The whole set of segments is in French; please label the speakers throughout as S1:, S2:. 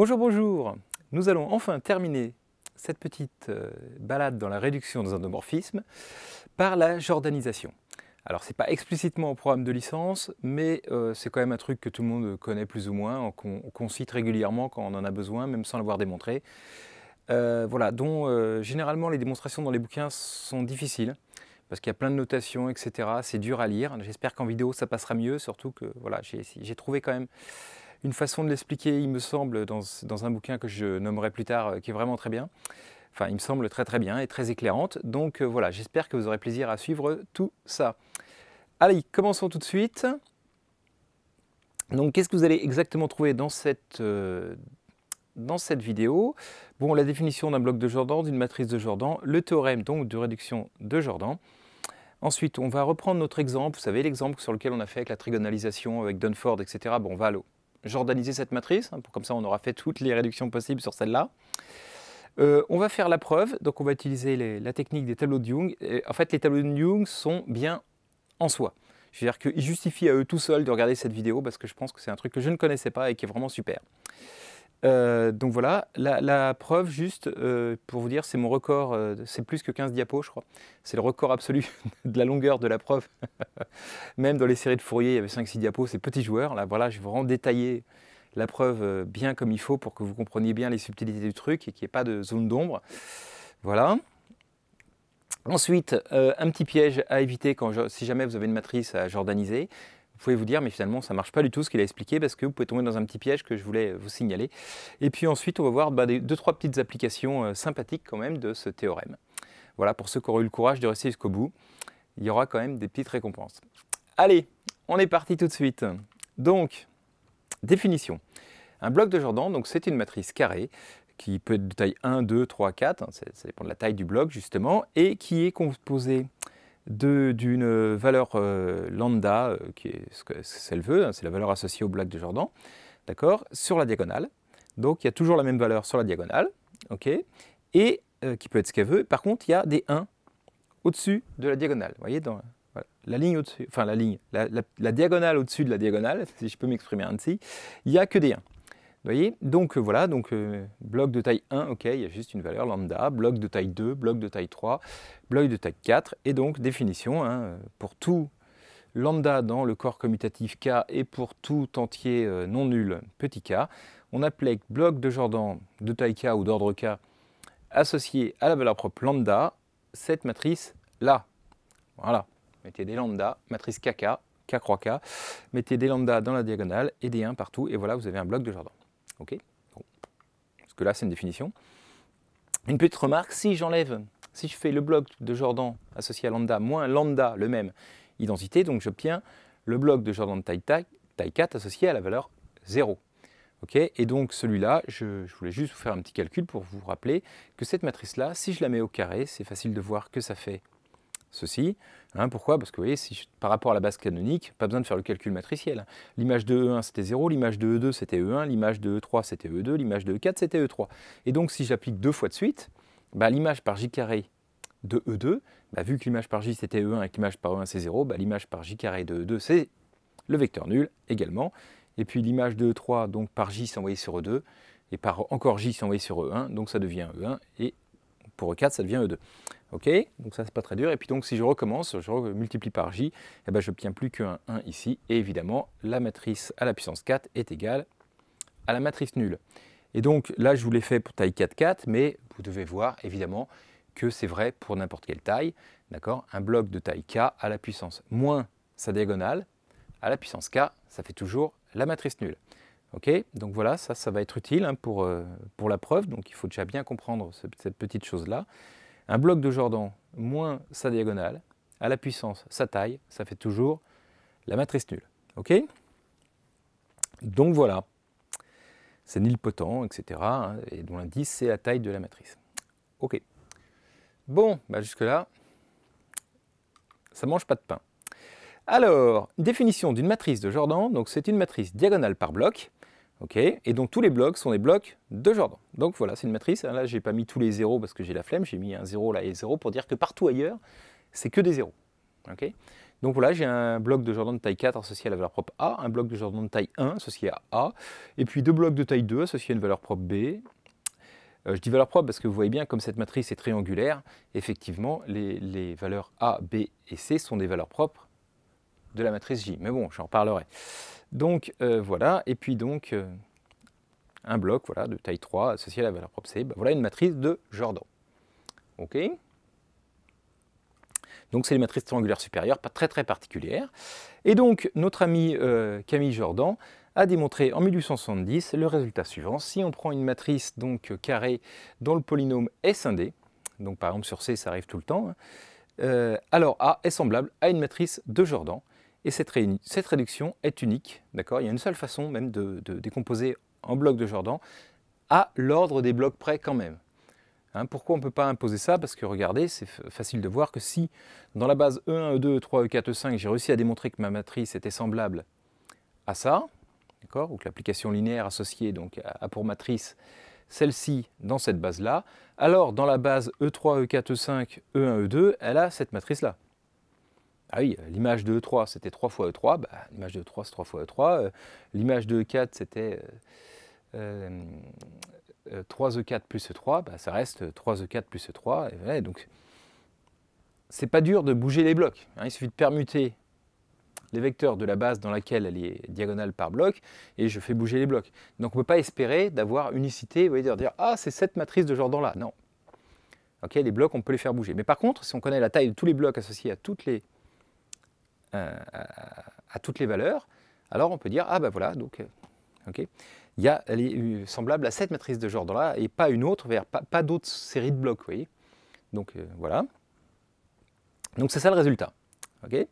S1: Bonjour, bonjour Nous allons enfin terminer cette petite euh, balade dans la réduction des endomorphismes par la jordanisation. Alors c'est pas explicitement au programme de licence, mais euh, c'est quand même un truc que tout le monde connaît plus ou moins, qu'on cite régulièrement quand on en a besoin, même sans l'avoir démontré. Euh, voilà, dont généralement les démonstrations dans les bouquins sont difficiles parce qu'il y a plein de notations, etc. C'est dur à lire. J'espère qu'en vidéo ça passera mieux, surtout que voilà, j'ai trouvé quand même une façon de l'expliquer, il me semble, dans, un bouquin que je nommerai plus tard, euh, qui est vraiment très bien. Enfin, il me semble très très bien et très éclairante. Donc euh, voilà, j'espère que vous aurez plaisir à suivre tout ça. Allez, commençons tout de suite. Donc, qu'est-ce que vous allez exactement trouver dans cette, euh, dans cette vidéo Bon, la définition d'un bloc de Jordan, d'une matrice de Jordan, le théorème donc de réduction de Jordan. Ensuite, on va reprendre notre exemple, vous savez, l'exemple sur lequel on a fait avec la trigonalisation, avec Dunford, etc. Bon, on va jordaniser cette matrice. Hein, pour, comme ça, on aura fait toutes les réductions possibles sur celle-là. Euh, on va faire la preuve, donc on va utiliser la technique des tableaux de Jung, Et en fait, les tableaux de Jung sont bien en soi. Je veux dire qu'ils justifient à eux tout seuls de regarder cette vidéo parce que je pense que c'est un truc que je ne connaissais pas et qui est vraiment super. Euh, donc voilà, la, preuve juste euh, pour vous dire, c'est mon record, euh, c'est plus que 15 diapos je crois, c'est le record absolu de la longueur de la preuve. Même dans les séries de Fourier, il y avait 5-6 diapos, c'est petit joueur, là voilà, je vais vraiment détailler la preuve bien comme il faut pour que vous compreniez bien les subtilités du truc et qu'il n'y ait pas de zone d'ombre. Voilà. Ensuite, un petit piège à éviter si jamais vous avez une matrice à jordaniser, vous pouvez vous dire, mais finalement, ça marche pas du tout ce qu'il a expliqué parce que vous pouvez tomber dans un petit piège que je voulais vous signaler. Et puis ensuite, on va voir bah, deux, trois petites applications euh, sympathiques quand même de ce théorème. Voilà, pour ceux qui auront eu le courage de rester jusqu'au bout, il y aura quand même des petites récompenses. Allez, on est parti tout de suite. Donc, définition. Un bloc de Jordan, donc c'est une matrice carrée qui peut être de taille 1, 2, 3, 4, ça dépend de la taille du bloc justement, et qui est composée d'une euh, valeur euh, lambda, euh, qui est ce qu'elle veut, hein, c'est la valeur associée au black de Jordan, d'accord, sur la diagonale. Donc il y a toujours la même valeur sur la diagonale, ok, et qui peut être ce qu'elle veut. Par contre, il y a des 1 au-dessus de la diagonale, vous voyez, dans la ligne au-dessus, enfin la ligne, la, la diagonale au-dessus de la diagonale, si je peux m'exprimer ainsi, il n'y a que des 1. Donc euh, voilà, donc euh, bloc de taille 1, ok, il y a juste une valeur lambda, bloc de taille 2, bloc de taille 3, bloc de taille 4, et donc définition, hein, euh, pour tout lambda dans le corps commutatif K et pour tout entier non nul petit k, on appelait bloc de Jordan de taille K ou d'ordre K associé à la valeur propre lambda, cette matrice là. Voilà, mettez des lambda, matrice KK, K croix K, mettez des lambda dans la diagonale et des 1 partout, et voilà, vous avez un bloc de Jordan. Ok Parce que là, c'est une définition. Une petite remarque, si j'enlève, si je fais le bloc de Jordan associé à lambda moins lambda, le même identité, donc j'obtiens le bloc de Jordan de taille, 4 associé à la valeur 0. et donc celui-là, je, voulais juste vous faire un petit calcul pour vous rappeler que cette matrice-là, si je la mets au carré, c'est facile de voir que ça fait ceci. Hein, pourquoi Parce que vous voyez, par rapport à la base canonique, pas besoin de faire le calcul matriciel. L'image de E1 c'était 0, l'image de E2 c'était E1, l'image de E3 c'était E2, l'image de E4 c'était E3. Et donc si j'applique deux fois de suite, bah, l'image par J carré de E2, bah, vu que l'image par J c'était E1 et que l'image par E1 c'est 0, bah, l'image par J carré de E2 c'est le vecteur nul également. Et puis l'image de E3 donc par J envoyé sur E2 et par encore J envoyé sur E1, donc ça devient E1 et pour E4 ça devient E2. Ok Donc ça, c'est pas très dur. Et puis donc, si je recommence, je multiplie par J, et eh ben, je n'obtiens plus qu'un 1 ici. Et évidemment, la matrice à la puissance 4 est égale à la matrice nulle. Et donc là, je vous l'ai fait pour taille 4, 4, mais vous devez voir évidemment que c'est vrai pour n'importe quelle taille. D'accord Un bloc de taille K à la puissance moins sa diagonale, à la puissance K, ça fait toujours la matrice nulle. Ok Donc voilà, ça, ça va être utile hein, euh, pour, la preuve. Donc il faut déjà bien comprendre cette petite chose-là. Un bloc de Jordan moins sa diagonale, à la puissance, sa taille, ça fait toujours la matrice nulle. OK Donc voilà, c'est nilpotent, etc. Hein, et dont l'indice, c'est la taille de la matrice. OK. Bon, bah, jusque-là, ça mange pas de pain. Alors, définition d'une matrice de Jordan, donc c'est une matrice diagonale par bloc, et donc tous les blocs sont des blocs de Jordan. Donc voilà, c'est une matrice. Là, j'ai pas mis tous les zéros parce que j'ai la flemme. J'ai mis un 0 là et 0 pour dire que partout ailleurs, c'est que des zéros. Ok? donc voilà, j'ai un bloc de Jordan de taille 4 associé à la valeur propre A, un bloc de Jordan de taille 1 associé à A, et puis deux blocs de taille 2 associés à une valeur propre B. Euh, je dis valeur propre parce que vous voyez bien, comme cette matrice est triangulaire, effectivement, les, les valeurs A, B et C sont des valeurs propres de la matrice J. Mais bon, j'en parlerai. Donc euh, voilà, et puis donc euh, un bloc voilà, de taille 3 associé à la valeur propre C, ben, voilà une matrice de Jordan. OK donc c'est les matrices triangulaires supérieures, pas très très particulières. Et donc notre ami euh, Camille Jordan a démontré en 1870 le résultat suivant. Si on prend une matrice donc carrée dont le polynôme est scindé, donc par exemple sur C ça arrive tout le temps, hein, alors A est semblable à une matrice de Jordan et cette, réduction est unique, d'accord Il y a une seule façon même de, décomposer en bloc de Jordan, à l'ordre des blocs près quand même. Hein, pourquoi on ne peut pas imposer ça Parce que regardez, c'est facile de voir que si dans la base E1, E2, E3, E4, E5, j'ai réussi à démontrer que ma matrice était semblable à ça, ou que l'application linéaire associée donc, pour matrice celle-ci dans cette base-là, alors dans la base E3, E4, E5, E1, E2, elle a cette matrice-là. Ah oui, euh, l'image de E3, c'était 3 fois E3. Bah, l'image de E3, c'est 3 fois E3. Euh, l'image de E4, c'était 3 euh, E4 e plus E3. Bah, ça reste 3 E4 plus E3. Et voilà, donc, c'est pas dur de bouger les blocs. Hein. Il suffit de permuter les vecteurs de la base dans laquelle elle est diagonale par bloc, et je fais bouger les blocs. Donc on ne peut pas espérer d'avoir unicité, vous voyez, de dire « Ah, c'est cette matrice de Jordan là ». Non. Ok, les blocs, on peut les faire bouger. Mais par contre, si on connaît la taille de tous les blocs associés à toutes les euh, à, toutes les valeurs, alors on peut dire, ah ben voilà, donc, euh, ok. Il y a, elle est euh, semblable à cette matrice de Jordan-là et pas une autre, pas, pas d'autres séries de blocs, vous voyez. Donc voilà. Donc c'est ça le résultat. ok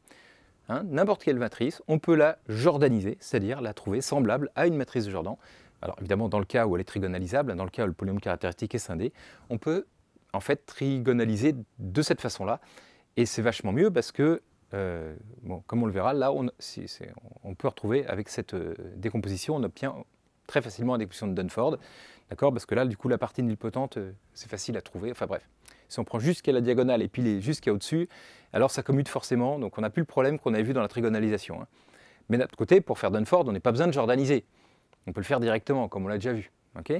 S1: hein, N'importe quelle matrice, on peut la jordaniser, c'est-à-dire la trouver semblable à une matrice de Jordan. Alors évidemment, dans le cas où elle est trigonalisable, dans le cas où le polynôme caractéristique est scindé, on peut en fait trigonaliser de cette façon-là. Et c'est vachement mieux parce que euh, comme on le verra, là, on, peut retrouver avec cette euh, décomposition, on obtient très facilement la décomposition de Dunford, d'accord Parce que là, du coup, la partie nilpotente, euh, c'est facile à trouver. Enfin bref, si on prend jusqu'à la diagonale et puis jusqu'à au-dessus, alors ça commute forcément, donc on n'a plus le problème qu'on avait vu dans la trigonalisation. Hein. Mais d'un autre côté, pour faire Dunford, on n'a pas besoin de jordaniser. On peut le faire directement, comme on l'a déjà vu, ok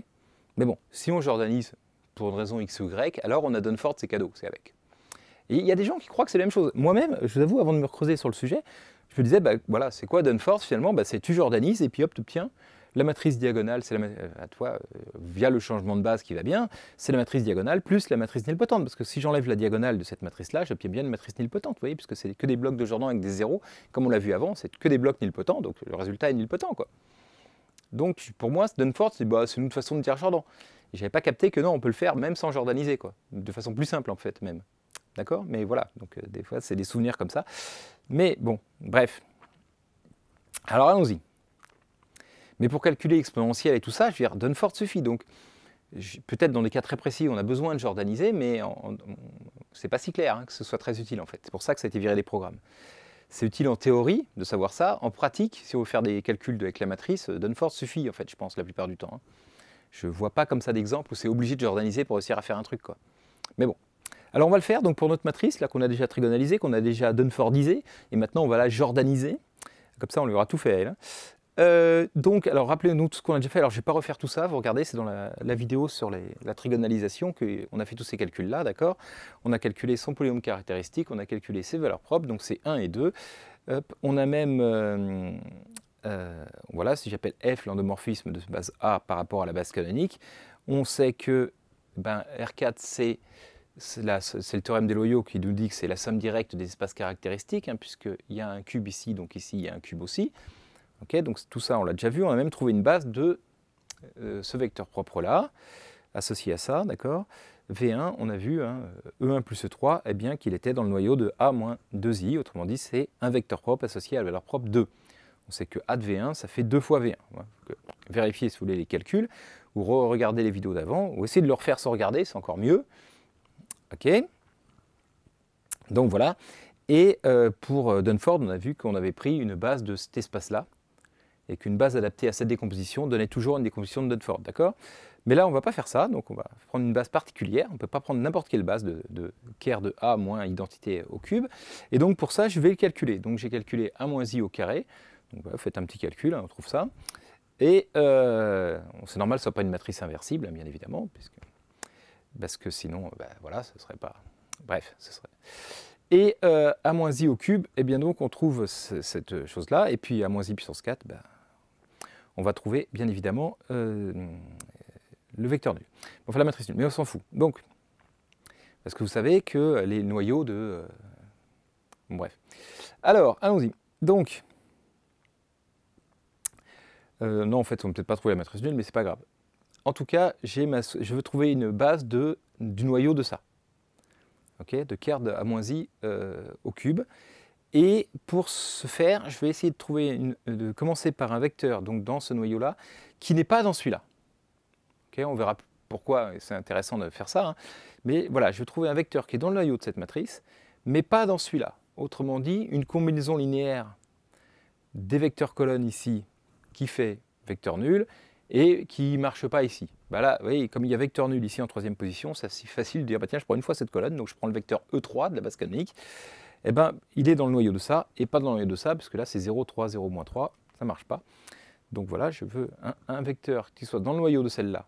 S1: Mais bon, si on jordanise pour une raison X ou Y, alors on a Dunford, c'est cadeau, c'est avec. Et il y a des gens qui croient que c'est la même chose. Moi-même, je vous avoue, avant de me creuser sur le sujet, je me disais, bah, voilà, c'est quoi Dunforce finalement bah, C'est tu jordanises et puis hop, tu obtiens la matrice diagonale, c'est euh, à toi, euh, via le changement de base qui va bien, c'est la matrice diagonale plus la matrice nilpotente. Parce que si j'enlève la diagonale de cette matrice-là, j'obtiens bien une matrice nilpotente, vous voyez, puisque c'est que des blocs de Jordan avec des zéros. Comme on l'a vu avant, c'est que des blocs nilpotents, donc le résultat est nilpotent, quoi. Donc pour moi, Dunford, c'est bah, une autre façon de dire Jordan. Et j'avais pas capté que non, on peut le faire même sans jordaniser, quoi. De façon plus simple, en fait, même. D'accord Mais voilà, donc euh, des fois, c'est des souvenirs comme ça. Mais bon, bref. Alors allons-y. Mais pour calculer exponentiel et tout ça, je veux dire, Dunford suffit. Donc, peut-être dans des cas très précis, on a besoin de jordaniser, mais c'est pas si clair hein, que ce soit très utile en fait. C'est pour ça que ça a été viré des programmes. C'est utile en théorie de savoir ça. En pratique, si on veut faire des calculs avec la matrice, euh, Dunford suffit en fait, je pense, la plupart du temps. Je hein. Je vois pas comme ça d'exemple où c'est obligé de jordaniser pour réussir à faire un truc. Quoi. Mais bon. Alors on va le faire donc pour notre matrice, là qu'on a déjà trigonalisée, qu'on a déjà Dunfordisée, et maintenant on va la jordaniser. Comme ça on lui aura tout fait à elle. Hein. Euh, donc, alors rappelez-nous tout ce qu'on a déjà fait. Alors, je ne vais pas refaire tout ça. Vous regardez, c'est dans la, vidéo sur la trigonalisation qu'on a fait tous ces calculs-là, d'accord On a calculé son polynôme caractéristique, on a calculé ses valeurs propres, donc c'est 1 et 2. on a même, euh, euh, voilà, si j'appelle f l'endomorphisme de base A par rapport à la base canonique, on sait que ben, R4, c'est c'est le théorème des loyaux qui nous dit que c'est la somme directe des espaces caractéristiques, hein, puisqu'il y a un cube ici, donc ici il y a un cube aussi. donc tout ça, on l'a déjà vu, on a même trouvé une base de euh, ce vecteur propre-là, associé à ça, d'accord V1, on a vu, E1 hein, euh, e plus E3, eh bien qu'il était dans le noyau de A moins 2i, autrement dit, c'est un vecteur propre associé à la valeur propre 2. On sait que A de V1, ça fait 2 fois V1. vérifiez si vous voulez les calculs, ou regarder regardez les vidéos d'avant, ou essayez de le refaire sans regarder, c'est encore mieux. OK Donc voilà. Et euh, pour euh, Dunford, on a vu qu'on avait pris une base de cet espace-là et qu'une base adaptée à cette décomposition donnait toujours une décomposition de Dunford, d'accord Mais là, on ne va pas faire ça, donc on va prendre une base particulière. On ne peut pas prendre n'importe quelle base de, de de A moins identité au cube. Et donc pour ça, je vais le calculer. Donc j'ai calculé A moins i au carré. Donc voilà, faites un petit calcul, hein, on trouve ça. Et euh, c'est normal, ce soit pas une matrice inversible, hein, bien évidemment, puisque parce que sinon, euh, bah, voilà, ce serait pas. Bref, ce serait. Et à euh, moins i au cube, eh bien donc on trouve cette chose-là, et puis à moins i puissance 4, bah, on va trouver bien évidemment euh, le vecteur nul. Enfin la matrice nulle, mais on s'en fout. Donc, parce que vous savez que les noyaux de... bref. Alors, allons-y. Donc, non, en fait, on ne peut peut-être pas trouver la matrice nulle, mais c'est pas grave en tout cas, je veux trouver une base du noyau de ça. de Kerd à moins i euh, au cube. Et pour ce faire, je vais essayer de, trouver de commencer par un vecteur donc dans ce noyau-là, qui n'est pas dans celui-là. on verra pourquoi c'est intéressant de faire ça. Hein. Mais voilà, je vais trouver un vecteur qui est dans le noyau de cette matrice, mais pas dans celui-là. Autrement dit, une combinaison linéaire des vecteurs colonnes ici, qui fait vecteur nul, et qui ne marche pas ici. Bah là, vous voyez, comme il y a vecteur nul ici en troisième position, c'est facile de dire, bah tiens, je prends une fois cette colonne, donc je prends le vecteur E3 de la base canonique, et eh ben, il est dans le noyau de ça, et pas dans le noyau de ça, parce que là, c'est 0, 3, 0, 3, ça ne marche pas. Donc voilà, je veux un, vecteur qui soit dans le noyau de celle-là,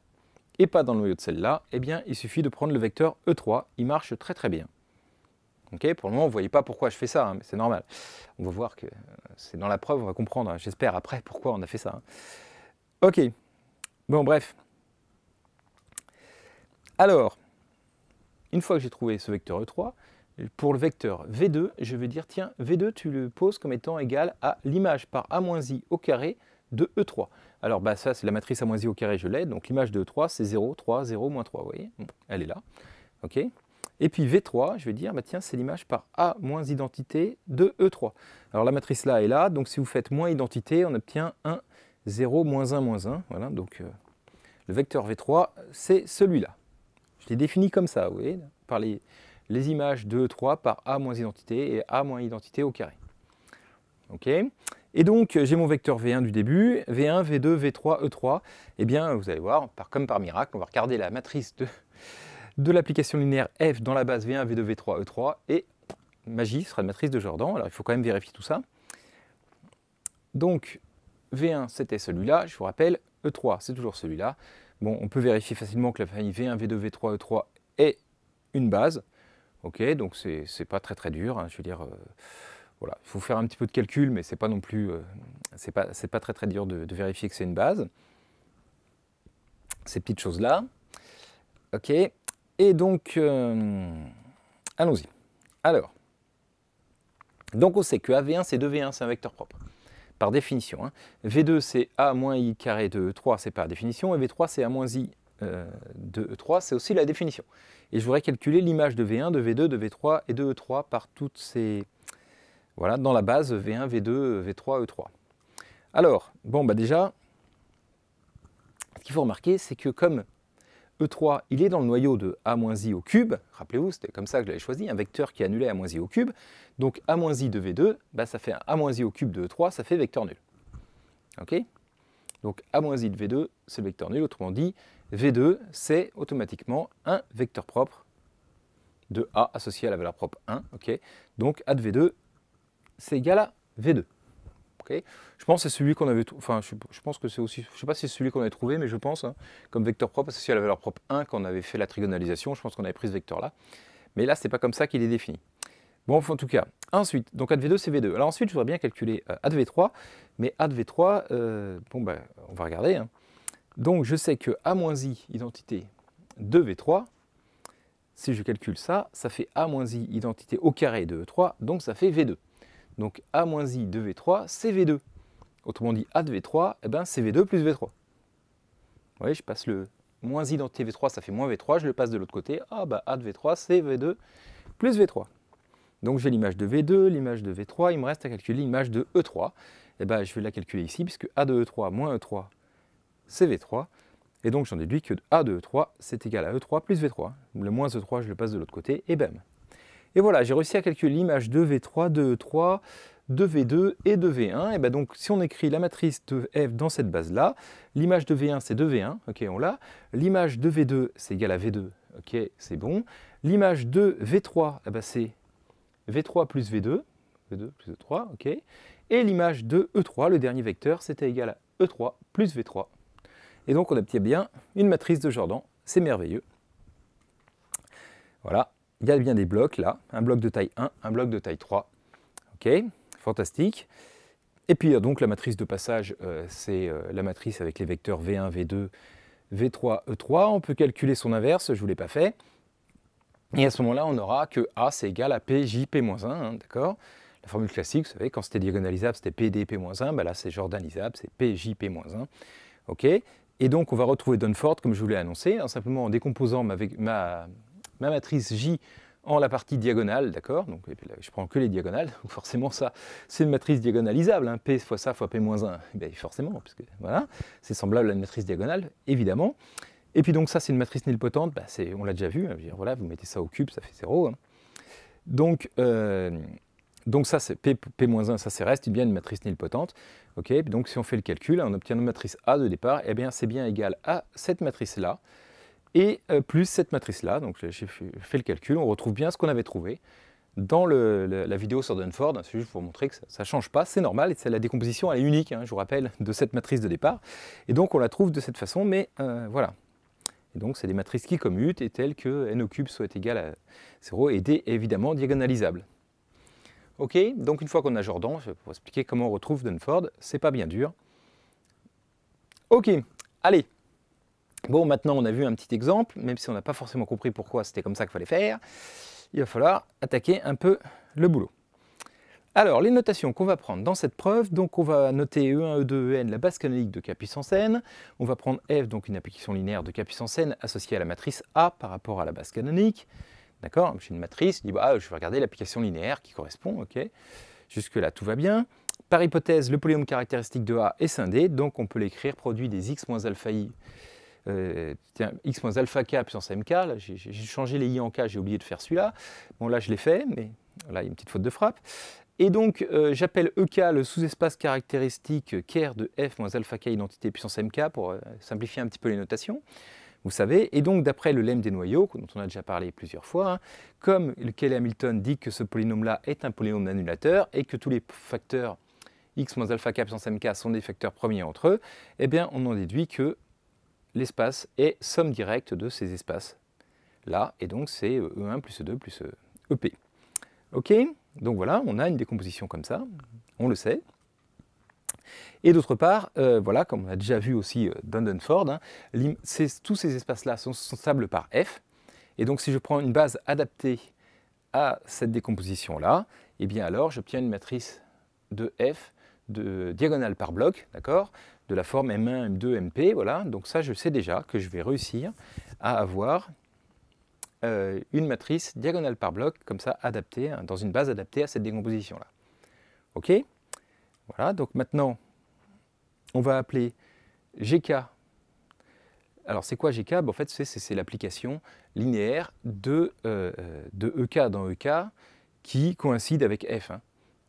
S1: et pas dans le noyau de celle-là, et eh bien, il suffit de prendre le vecteur E3, il marche très très bien. Ok pour le moment, vous ne voyez pas pourquoi je fais ça, hein, mais c'est normal. On va voir que euh, c'est dans la preuve, on va comprendre, hein. j'espère, après pourquoi on a fait ça. Hein. Ok, Bon, bref. Alors, une fois que j'ai trouvé ce vecteur E3, pour le vecteur V2, je vais dire, tiens, V2, tu le poses comme étant égal à l'image par A moins I au carré de E3. Alors, bah, ça, c'est la matrice A moins I au carré, je l'ai. Donc, l'image de E3, c'est 0, 3, 0, moins 3. Vous voyez Elle est là. OK Et puis, V3, je vais dire, bah, tiens, c'est l'image par A moins identité de E3. Alors, la matrice là est là. Donc, si vous faites moins identité, on obtient 1, 0, moins 1, moins 1. Voilà, donc euh, le vecteur V3, c'est celui-là. Je l'ai défini comme ça, vous voyez, par les, les images 2, 3 e par A moins identité et A moins identité au carré. OK et donc, j'ai mon vecteur V1 du début, V1, V2, V3, E3. et bien, vous allez voir, par, comme par miracle, on va regarder la matrice de, de l'application linéaire F dans la base V1, V2, V3, E3, et magie, ce sera la matrice de Jordan. Alors, il faut quand même vérifier tout ça. Donc, V1, c'était celui-là. Je vous rappelle, E3, c'est toujours celui-là. Bon, on peut vérifier facilement que la famille V1, V2, V3, E3 est une base. Ok, donc c'est pas très très dur. Hein, je veux dire, euh, voilà, il faut faire un petit peu de calcul, mais c'est pas non plus, euh, c'est pas, pas très très dur de, vérifier que c'est une base. Ces petites choses là. Ok, et donc euh, allons-y. Alors, donc on sait que AV1 c'est 2V1, c'est un vecteur propre par définition. Hein. V2 c'est A moins I carré de E3, c'est par définition, et V3 c'est A moins I euh, de E3, c'est aussi la définition. Et je voudrais calculer l'image de V1, de V2, de V3 et de E3 par toutes ces... Voilà, dans la base V1, V2, V3, E3. Alors, bon, bah déjà, ce qu'il faut remarquer, c'est que comme E3, il est dans le noyau de A-I au cube. Rappelez-vous, c'était comme ça que l'avais choisi, un vecteur qui annulait A-I au cube. Donc A-I de V2, bah, ça fait un A-I au cube de E3, ça fait vecteur nul. OK Donc A-I de V2, c'est le vecteur nul. Autrement dit, V2, c'est automatiquement un vecteur propre de A associé à la valeur propre 1. OK Donc A de V2, c'est égal à V2. Je pense que c'est celui qu'on avait, enfin, je, pense que c'est aussi, je sais pas si c'est celui qu'on avait trouvé, mais je pense, hein, comme vecteur propre, parce à la valeur propre 1 qu'on avait fait la trigonalisation, je pense qu'on avait pris ce vecteur-là. Mais là, ce n'est pas comme ça qu'il est défini. Bon, en tout cas, ensuite, donc ADV2, c'est V2. Alors ensuite, je voudrais bien calculer euh, de v 3 mais ADV3, euh, bon, ben, on va regarder. Hein. Donc, je sais que A I, identité de V3, si je calcule ça, ça fait A I, identité au carré de e 3 donc ça fait V2. Donc A I de V3, c'est V2. Autrement dit, A de V3, et eh ben, c'est V2 plus V3. Vous voyez, je passe le moins I dans V3, ça fait moins V3, je le passe de l'autre côté. Ah, bah A de V3, c'est V2 plus V3. Donc j'ai l'image de V2, l'image de V3, il me reste à calculer l'image de E3. et eh ben, je vais la calculer ici, puisque A de E3 moins E3, c'est V3. Et donc j'en déduis que A de E3, c'est égal à E3 plus V3. Le moins E3, je le passe de l'autre côté, et bam et voilà, j'ai réussi à calculer l'image de V3, de E3, de V2 et de V1. Et ben donc, si on écrit la matrice de F dans cette base-là, l'image de V1, c'est de v 1 ok, on l'a. L'image de V2, c'est égal à V2, ok, c'est bon. L'image de V3, eh ben, c'est V3 plus V2, V2 plus E3, ok. Et l'image de E3, le dernier vecteur, c'était égal à E3 plus V3. Et donc, on obtient bien une matrice de Jordan. C'est merveilleux. Voilà il y a bien des blocs là, un bloc de taille 1, un bloc de taille 3. Ok, fantastique. Et puis donc la matrice de passage, euh, c'est euh, la matrice avec les vecteurs V1, V2, V3, E3. On peut calculer son inverse, je ne vous l'ai pas fait. Et à ce moment-là, on aura que A, c'est égal à pjp 1 hein, d'accord La formule classique, vous savez, quand c'était diagonalisable, c'était pdp P-1, ben là, c'est jordanisable, c'est pjp 1 ok Et donc, on va retrouver Dunford, comme je vous l'ai annoncé, hein, simplement en décomposant avec ma, ma matrice J en la partie diagonale, d'accord Donc je prends que les diagonales, donc forcément ça, c'est une matrice diagonalisable, hein. P fois ça fois P-1, eh forcément, puisque voilà, c'est semblable à une matrice diagonale, évidemment. Et puis donc ça, c'est une matrice nilpotente, bah, on l'a déjà vu, hein, voilà, vous mettez ça au cube, ça fait 0. Hein. Donc, euh, donc ça, c'est P, 1 ça c'est reste bien une matrice nilpotente. donc si on fait le calcul, on obtient une matrice A de départ, et eh bien c'est bien égal à cette matrice-là, et euh, plus cette matrice-là. Donc j'ai fait le calcul, on retrouve bien ce qu'on avait trouvé dans la, vidéo sur Dunford. C'est juste pour vous montrer que ça ne change pas, c'est normal, et la décomposition elle est unique, hein, je vous rappelle, de cette matrice de départ. Et donc on la trouve de cette façon, mais euh, voilà. Et donc c'est des matrices qui commutent et telles que n au cube soit égal à 0 et d est évidemment diagonalisable. Ok, donc une fois qu'on a Jordan, je vais vous expliquer comment on retrouve Dunford, c'est pas bien dur. Ok, allez, Bon, maintenant on a vu un petit exemple, même si on n'a pas forcément compris pourquoi c'était comme ça qu'il fallait faire, il va falloir attaquer un peu le boulot. Alors, les notations qu'on va prendre dans cette preuve, donc on va noter E1, E2, EN, la base canonique de K puissance n. On va prendre F, donc une application linéaire de K puissance n associée à la matrice A par rapport à la base canonique. D'accord J'ai une matrice, je bah, je vais regarder l'application linéaire qui correspond, ok Jusque-là, tout va bien. Par hypothèse, le polynôme caractéristique de A est scindé, donc on peut l'écrire produit des x moins alpha i euh, tiens, x moins alpha k puissance mk, j'ai changé les i en k, j'ai oublié de faire celui-là. Bon là je l'ai fait, mais là il y a une petite faute de frappe. Et donc euh, j'appelle ek le sous-espace caractéristique ker de f moins alpha k identité puissance mk pour euh, simplifier un petit peu les notations. Vous savez, et donc d'après le lemme des noyaux, dont on a déjà parlé plusieurs fois, hein, comme le Kelly Hamilton dit que ce polynôme-là est un polynôme d'annulateur et que tous les facteurs x moins alpha k puissance mk sont des facteurs premiers entre eux, eh bien on en déduit que l'espace est somme directe de ces espaces là, et donc c'est E1 euh, e plus E2 plus EP. Euh, e ok, donc voilà, on a une décomposition comme ça, on le sait. Et d'autre part, euh, voilà, comme on a déjà vu aussi euh, hein, tous ces espaces-là sont stables par F. Et donc si je prends une base adaptée à cette décomposition-là, et eh bien alors j'obtiens une matrice de F de diagonale par bloc, d'accord de la forme M1, M2, MP. Voilà, donc ça, je sais déjà que je vais réussir à avoir euh, une matrice diagonale par bloc, comme ça, adaptée, hein, dans une base adaptée à cette décomposition-là. OK Voilà, donc maintenant, on va appeler GK. Alors, c'est quoi GK ben, En fait, c'est l'application linéaire de, EK euh, euh, e dans EK qui coïncide avec F. Hein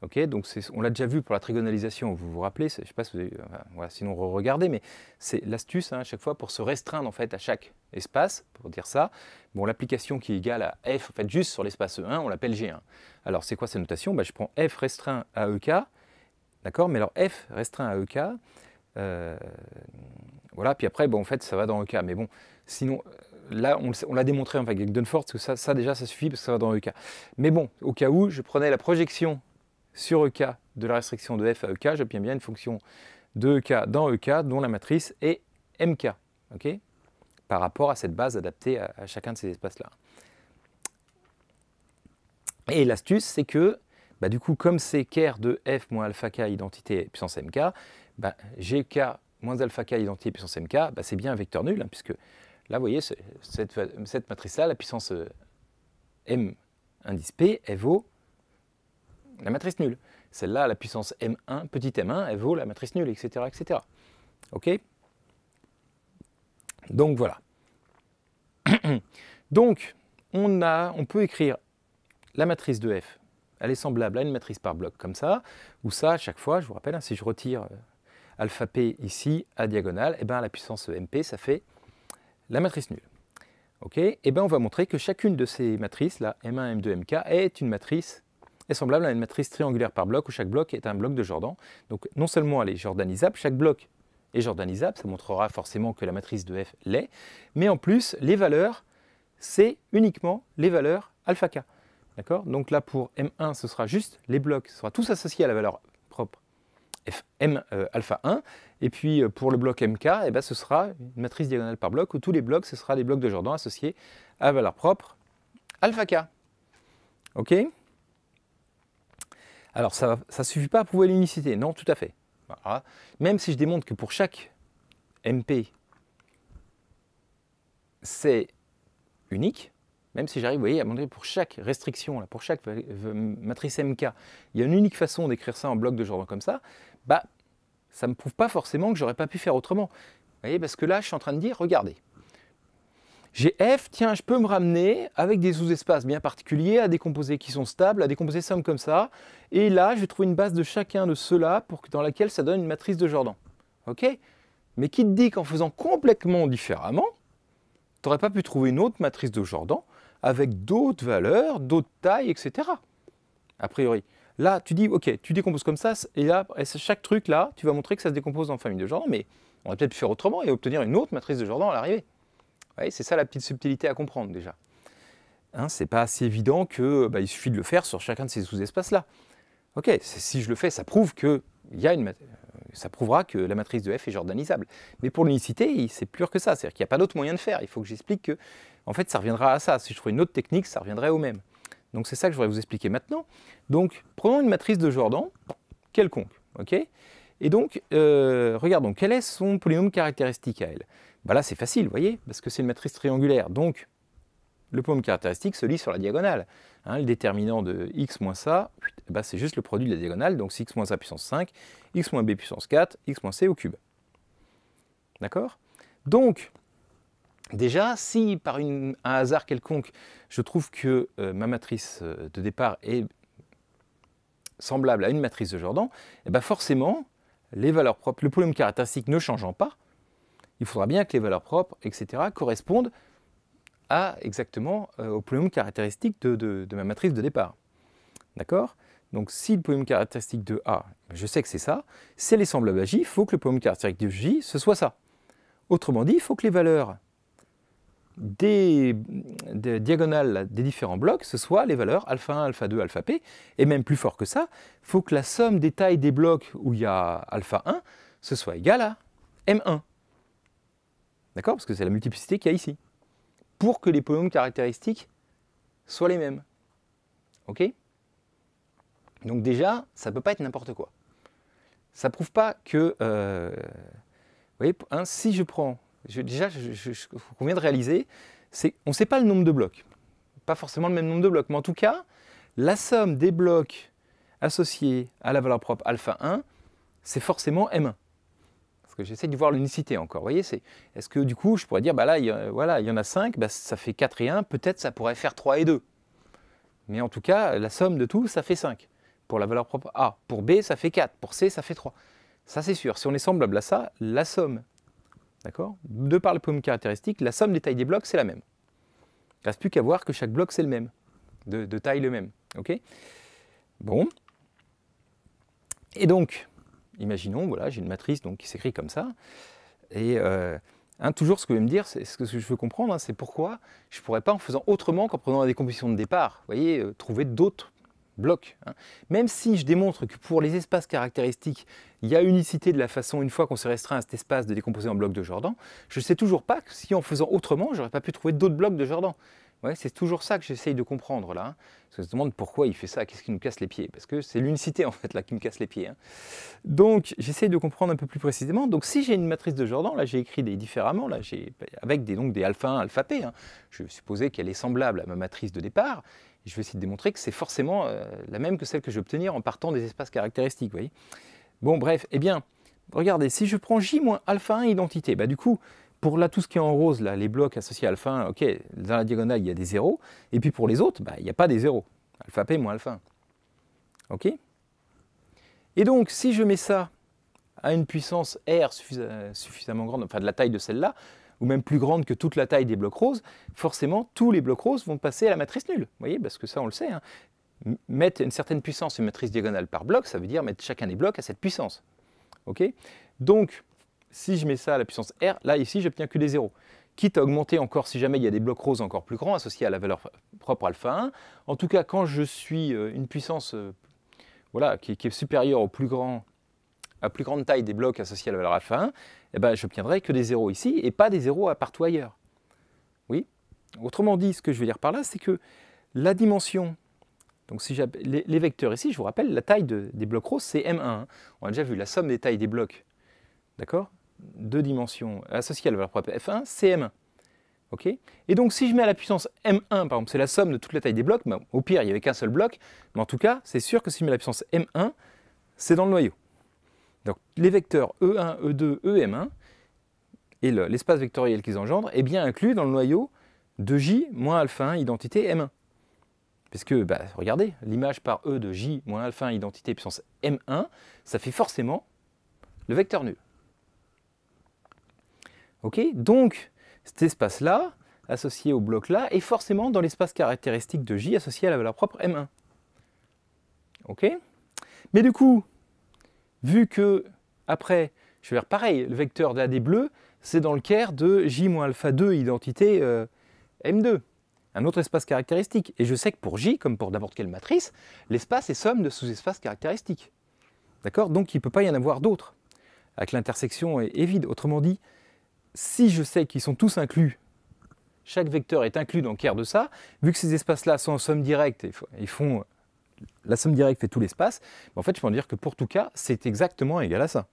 S1: ok, donc on l'a déjà vu pour la trigonalisation, vous vous rappelez, je sais pas si vous sinon regardez mais c'est l'astuce hein, à chaque fois pour se restreindre en fait à chaque espace, pour dire ça. Bon, l'application qui est égale à f, en fait juste sur l'espace E1, on l'appelle G1. Alors c'est quoi cette notation bah, Je prends f restreint à EK, d'accord Mais alors f restreint à EK, euh, voilà, puis après, bon, en fait ça va dans EK, mais bon, sinon là, on, l'a démontré en fait, avec Dunford, que ça, déjà, ça suffit parce que ça va dans EK, Mais bon, au cas où, je prenais la projection sur EK de la restriction de f à EK, j'obtiens bien une fonction de EK dans EK dont la matrice est MK, ok par rapport à cette base adaptée à, chacun de ces espaces-là. Et l'astuce, c'est que, bah, du coup, comme c'est ker de f moins alpha k identité puissance mk, bah, gk moins alpha k identité puissance mk, bah, c'est bien un vecteur nul, hein, puisque là, vous voyez, cette, cette matrice-là, la puissance euh, m indice p, elle vaut la matrice nulle. Celle-là, la puissance m1, petite m1, elle vaut la matrice nulle, etc. etc. OK Donc voilà. Donc, on, a, on peut écrire la matrice de F. Elle est semblable à une matrice par bloc, comme ça, ou ça, à chaque fois, je vous rappelle, hein, si je retire euh, alpha p ici à diagonale, et eh ben la puissance mp, ça fait la matrice nulle. Ok et eh ben on va montrer que chacune de ces matrices, là, M1, M2, MK, est une matrice est semblable à une matrice triangulaire par bloc où chaque bloc est un bloc de Jordan. Donc non seulement elle est jordanisable, chaque bloc est jordanisable, ça montrera forcément que la matrice de F l'est, mais en plus les valeurs, c'est uniquement les valeurs alpha k. D'accord Donc là pour M1 ce sera juste les blocs, ce sera tous associés à la valeur propre Fm euh, alpha 1. Et puis euh, pour le bloc MK, eh ben, ce sera une matrice diagonale par bloc où tous les blocs, ce sera des blocs de Jordan associés à valeur propre alpha K. OK alors ça ne suffit pas à prouver l'unicité, non, tout à fait. Même si je démontre que pour chaque MP, c'est unique, même si j'arrive, vous voyez, à montrer pour chaque restriction, pour chaque matrice MK, il y a une unique façon d'écrire ça en bloc de genre comme ça, bah, ça ne me prouve pas forcément que j'aurais pas pu faire autrement. Vous voyez, parce que là, je suis en train de dire, regardez, j'ai f, tiens, je peux me ramener avec des sous-espaces bien particuliers à décomposer, qui sont stables, à décomposer somme comme ça. Et là, je vais trouver une base de chacun de ceux-là dans laquelle ça donne une matrice de Jordan. OK Mais qui te dit qu'en faisant complètement différemment, tu n'aurais pas pu trouver une autre matrice de Jordan avec d'autres valeurs, d'autres tailles, etc. A priori. Là, tu dis, OK, tu décomposes comme ça, et là, chaque truc là, tu vas montrer que ça se décompose en famille de Jordan, mais on aurait peut-être faire autrement et obtenir une autre matrice de Jordan à l'arrivée c'est ça la petite subtilité à comprendre déjà. Hein, c'est pas assez évident que bah, il suffit de le faire sur chacun de ces sous-espaces-là. Ok, si je le fais, ça prouve que euh, ça prouvera que la matrice de F est jordanisable. Mais pour l'unicité, c'est plus que ça. C'est-à-dire qu'il n'y a pas d'autre moyen de faire. Il faut que j'explique que, en fait, ça reviendra à ça. Si je trouve une autre technique, ça reviendrait au même. Donc c'est ça que je voudrais vous expliquer maintenant. Donc, prenons une matrice de Jordan quelconque. ok et donc, euh, regardons, quel est son polynôme caractéristique à elle bah là c'est facile, vous voyez, parce que c'est une matrice triangulaire. Donc le problème caractéristique se lit sur la diagonale. Hein, le déterminant de x moins a, eh ben, c'est juste le produit de la diagonale, donc c'est x moins a puissance 5, x moins b puissance 4, x moins c au cube. D'accord Donc, déjà, si par un hasard quelconque, je trouve que euh, ma matrice euh, de départ est semblable à une matrice de Jordan, eh ben, forcément, les valeurs propres, le polynôme caractéristique ne changeant pas, il faudra bien que les valeurs propres, etc., correspondent à exactement euh, au polynôme caractéristique de, ma matrice de départ. D'accord Donc si le polynôme caractéristique de A, ben, je sais que c'est ça, c'est les semblables à J, il faut que le polynôme caractéristique de J, ce soit ça. Autrement dit, il faut que les valeurs des, diagonales des différents blocs, ce soit les valeurs alpha 1, alpha 2, alpha p, et même plus fort que ça, il faut que la somme des tailles des blocs où il y a alpha 1, ce soit égale à m1. D'accord Parce que c'est la multiplicité qu'il y a ici. Pour que les polynômes caractéristiques soient les mêmes. OK Donc déjà, ça ne peut pas être n'importe quoi. Ça ne prouve pas que... Euh, vous voyez, hein, si je prends... déjà, ce qu'on vient de réaliser, c'est on ne sait pas le nombre de blocs. Pas forcément le même nombre de blocs, mais en tout cas, la somme des blocs associés à la valeur propre alpha 1, c'est forcément M1. Parce que j'essaie de voir l'unicité encore. Vous voyez, c'est est-ce que du coup, je pourrais dire, bah là, il y, voilà, il y en a 5, bah, ça fait 4 et 1, peut-être ça pourrait faire 3 et 2. Mais en tout cas, la somme de tout, ça fait 5. Pour la valeur propre A. Pour B, ça fait 4. Pour C, ça fait 3. Ça, c'est sûr. Si on est semblable à ça, la somme, d'accord De par le pomme caractéristique, la somme des tailles des blocs, c'est la même. Il ne reste plus qu'à voir que chaque bloc, c'est le même, de, de, taille le même. OK Bon. Et donc, Imaginons, voilà, j'ai une matrice donc, qui s'écrit comme ça. Et euh, hein, toujours ce que je veux dire, c'est ce que je veux comprendre, hein, c'est pourquoi je ne pourrais pas en faisant autrement qu'en prenant la décomposition de départ, voyez, euh, trouver d'autres blocs. Hein. Même si je démontre que pour les espaces caractéristiques, il y a unicité de la façon, une fois qu'on se restreint à cet espace de décomposer en blocs de Jordan, je ne sais toujours pas que si en faisant autrement, j'aurais pas pu trouver d'autres blocs de Jordan c'est toujours ça que j'essaye de comprendre là. Hein. parce que me demande pourquoi il fait ça, qu'est-ce qui nous casse les pieds Parce que c'est l'unicité en fait là qui me casse les pieds. Hein. Donc j'essaye de comprendre un peu plus précisément. Donc si j'ai une matrice de Jordan, là j'ai écrit des différemment, là avec des donc des alpha 1, alpha p. Hein. Je vais supposer qu'elle est semblable à ma matrice de départ. Et je vais essayer de démontrer que c'est forcément euh, la même que celle que je vais obtenir en partant des espaces caractéristiques. bon bref, eh bien regardez, si je prends j moins alpha 1 identité, bah du coup pour là, tout ce qui est en rose, là, les blocs associés à alpha 1, ok, dans la diagonale, il y a des zéros. Et puis pour les autres, bah, il n'y a pas des zéros. Alpha p moins alpha 1. Ok Et donc, si je mets ça à une puissance R euh, suffisamment grande, enfin de la taille de celle-là, ou même plus grande que toute la taille des blocs roses, forcément, tous les blocs roses vont passer à la matrice nulle. Vous voyez, parce que ça, on le sait. Hein. Mettre une certaine puissance une matrice diagonale par bloc, ça veut dire mettre chacun des blocs à cette puissance. ok Donc, si je mets ça à la puissance R, là ici, j'obtiens que des zéros. Quitte à augmenter encore si jamais il y a des blocs roses encore plus grands associés à la valeur propre alpha 1. En tout cas, quand je suis euh, une puissance euh, voilà, qui, est supérieure au plus grand à plus grande taille des blocs associés à la valeur alpha 1, eh ben, je que des zéros ici et pas des zéros à partout ailleurs. Oui Autrement dit, ce que je veux dire par là, c'est que la dimension, donc si les, les, vecteurs ici, je vous rappelle, la taille des blocs roses, c'est M1. On a déjà vu la somme des tailles des blocs. D'accord deux dimensions associées à la valeur propre F1, c'est M1. et donc si je mets à la puissance M1, par exemple, c'est la somme de toute la taille des blocs, bah, au pire il n'y avait qu'un seul bloc, mais en tout cas c'est sûr que si je mets à la puissance M1, c'est dans le noyau. Donc les vecteurs E1, E2, EM1, et l'espace vectoriel qu'ils engendrent, est bien inclus dans le noyau de J alpha 1 identité M1. Puisque, bah, regardez, l'image par E de J moins alpha 1 identité puissance M1, ça fait forcément le vecteur nul. Ok, Donc, cet espace-là, associé au bloc-là, est forcément dans l'espace caractéristique de J associé à la valeur propre M1. Mais du coup, vu que, après, je vais faire pareil, le vecteur de des bleu, c'est dans le caire de J alpha 2 identité euh, M2, un autre espace caractéristique. Et je sais que pour J, comme pour n'importe quelle matrice, l'espace est somme de sous-espaces caractéristiques. D'accord Donc il ne peut pas y en avoir d'autres, avec l'intersection est, est vide. Autrement dit, si je sais qu'ils sont tous inclus, chaque vecteur est inclus dans R de ça, vu que ces espaces-là sont en somme directe ils font la somme directe fait tout l'espace, ben, en fait, je peux en dire que pour tout cas, c'est exactement égal à ça.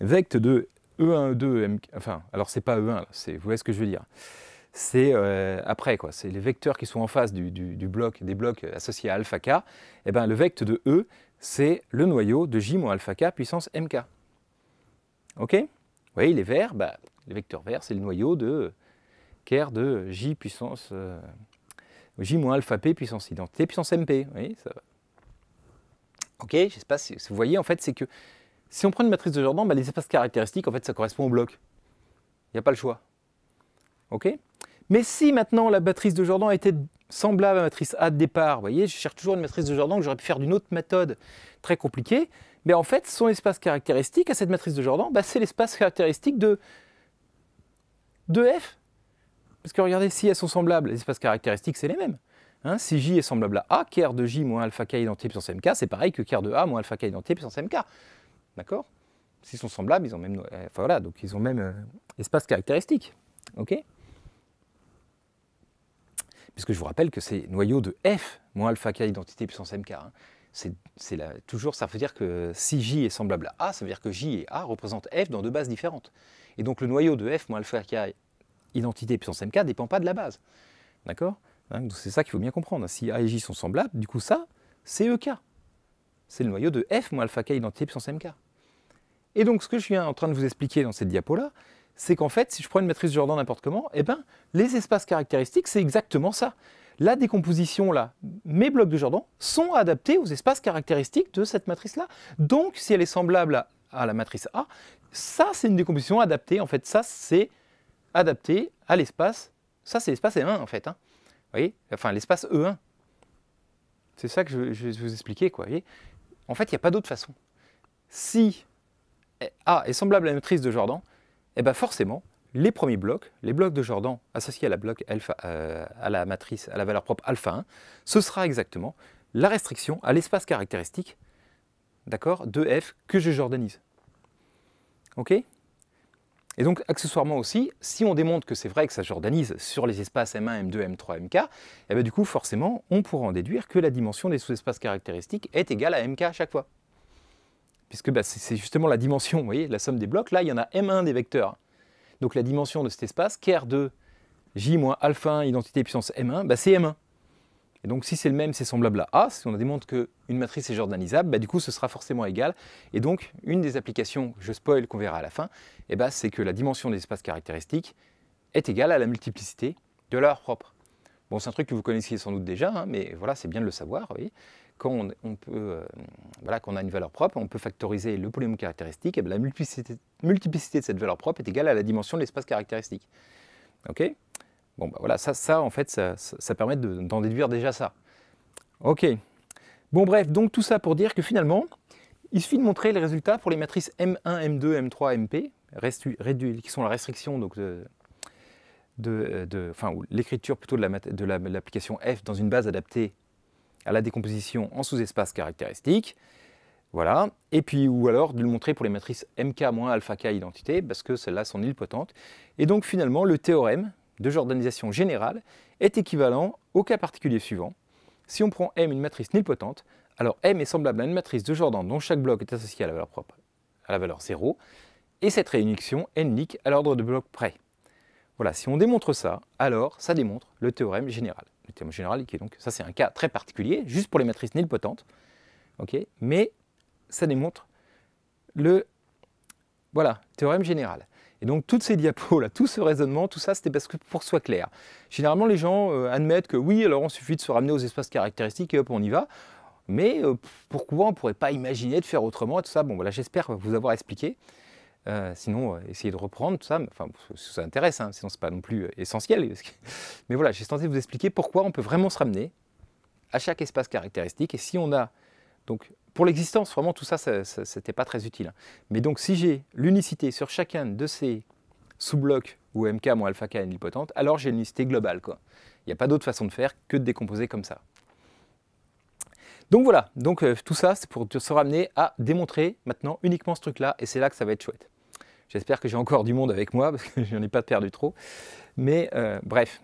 S1: Vect de E1, E2, Mk, enfin, alors c'est pas E1, vous voyez ce que je veux dire. C'est euh, après, quoi, c'est les vecteurs qui sont en face du, bloc, des blocs associés à alpha k, et eh bien le vect de E, c'est le noyau de J moins alpha k puissance mk. OK vous voyez, les bah, verts, c'est le noyau de Ker de J puissance euh, J moins alpha P puissance identité puissance MP. Vous voyez, ça va. Ok, je sais pas si vous voyez, en fait, c'est que si on prend une matrice de Jordan, bah, les espaces caractéristiques, en fait, ça correspond au bloc. Il n'y a pas le choix. Ok Mais si maintenant la matrice de Jordan était semblable à la matrice A de départ, vous voyez, je cherche toujours une matrice de Jordan que j'aurais pu faire d'une autre méthode très compliquée, mais en fait, son espace caractéristique à cette matrice de Jordan, bah, c'est l'espace caractéristique de, de F. Parce que regardez, si elles sont semblables, les espaces caractéristiques, c'est les mêmes. Hein, si J est semblable à A, KR de J moins alpha K identité puissance MK, c'est pareil que KR de A moins alpha K identité puissance MK. D'accord S'ils sont semblables, ils ont même, euh, voilà, donc ils ont même euh, espace caractéristique. OK Puisque je vous rappelle que c'est noyau de F moins alpha K identité puissance MK. Hein c'est toujours, ça veut dire que si J est semblable à A, ça veut dire que J et A représentent F dans deux bases différentes. Et donc le noyau de F moins alpha k identité puissance mk ne dépend pas de la base. D'accord hein, Donc c'est ça qu'il faut bien comprendre. Si A et J sont semblables, du coup ça, c'est EK. C'est le noyau de F moins alpha k identité puissance mk. Et donc ce que je suis en train de vous expliquer dans cette diapo-là, c'est qu'en fait, si je prends une matrice Jordan n'importe comment, eh ben, les espaces caractéristiques, c'est exactement ça la décomposition, là, mes blocs de Jordan sont adaptés aux espaces caractéristiques de cette matrice-là. Donc, si elle est semblable à, la matrice A, ça, c'est une décomposition adaptée. En fait, ça, c'est adapté à l'espace. Ça, c'est l'espace e 1 en fait. Hein. Vous Enfin, l'espace E1. C'est ça que je, vais vous expliquer, quoi. Vous en fait, il n'y a pas d'autre façon. Si A est semblable à la matrice de Jordan, eh ben forcément, les premiers blocs, les blocs de Jordan associés à la, bloc alpha, euh, à la matrice, à la valeur propre alpha 1, ce sera exactement la restriction à l'espace caractéristique d'accord, de f que je jordanise. OK Et donc, accessoirement aussi, si on démontre que c'est vrai que ça jordanise sur les espaces M1, M2, M3, MK, et bien du coup, forcément, on pourra en déduire que la dimension des sous-espaces caractéristiques est égale à MK à chaque fois. Puisque bah, c'est justement la dimension, vous voyez, la somme des blocs. Là, il y en a M1 des vecteurs donc la dimension de cet espace, kr de j alpha 1 identité puissance m1, bah c'est m1. Et donc si c'est le même, c'est semblable à A. Si on démontre qu'une matrice est jordanisable, bah, du coup ce sera forcément égal. Et donc une des applications, je spoil, qu'on verra à la fin, eh bah, c'est que la dimension des espaces caractéristiques est égale à la multiplicité de leur propre. Bon, c'est un truc que vous connaissiez sans doute déjà, hein, mais voilà, c'est bien de le savoir. Oui quand on, peut, euh, voilà, qu'on a une valeur propre, on peut factoriser le polynôme caractéristique, et ben, la multiplicité, de cette valeur propre est égale à la dimension de l'espace caractéristique. OK Bon, ben, voilà, ça, ça, en fait, ça, permet d'en déduire déjà ça. OK. Bon, bref, donc tout ça pour dire que finalement, il suffit de montrer les résultats pour les matrices M1, M2, M3, MP, qui sont la restriction donc de, de, euh, enfin, l'écriture plutôt de l'application F dans une base adaptée à la décomposition en sous-espace caractéristique. Voilà. Et puis, ou alors de le montrer pour les matrices MK-alpha-K identité, parce que celles-là sont nilpotentes. Et donc, finalement, le théorème de jordanisation générale est équivalent au cas particulier suivant. Si on prend M une matrice nilpotente, alors M est semblable à une matrice de Jordan dont chaque bloc est associé à la valeur propre, à la valeur 0, et cette réuniction est unique à l'ordre de bloc près. Voilà, si on démontre ça, alors ça démontre le théorème général le théorème général est Donc ça, c'est un cas très particulier, juste pour les matrices nilpotentes. ok Mais ça démontre le voilà, théorème général. Et donc toutes ces diapos, tout ce raisonnement, tout ça, c'était parce que pour soi clair. Généralement, les gens euh, admettent que oui, alors on suffit de se ramener aux espaces caractéristiques et hop, on y va. Mais euh, pourquoi on ne pourrait pas imaginer de faire autrement et tout ça Bon, voilà, j'espère vous avoir expliqué. Euh, sinon, euh, essayer essayez de reprendre tout ça. Enfin, ça intéresse, hein, sinon c'est pas non plus euh, essentiel. Mais voilà, j'ai tenté de vous expliquer pourquoi on peut vraiment se ramener à chaque espace caractéristique. Et si on a donc pour l'existence, vraiment tout ça, c'était pas très utile. Hein. Mais donc si j'ai l'unicité sur chacun de ces sous-blocs ou mk moins alpha k alors j'ai l'unicité globale. Il n'y a pas d'autre façon de faire que de décomposer comme ça. Donc voilà, donc tout ça c'est pour se ramener à démontrer maintenant uniquement ce truc-là, et c'est là que ça va être chouette. J'espère que j'ai encore du monde avec moi parce que je n'en ai pas perdu trop. Mais euh, bref,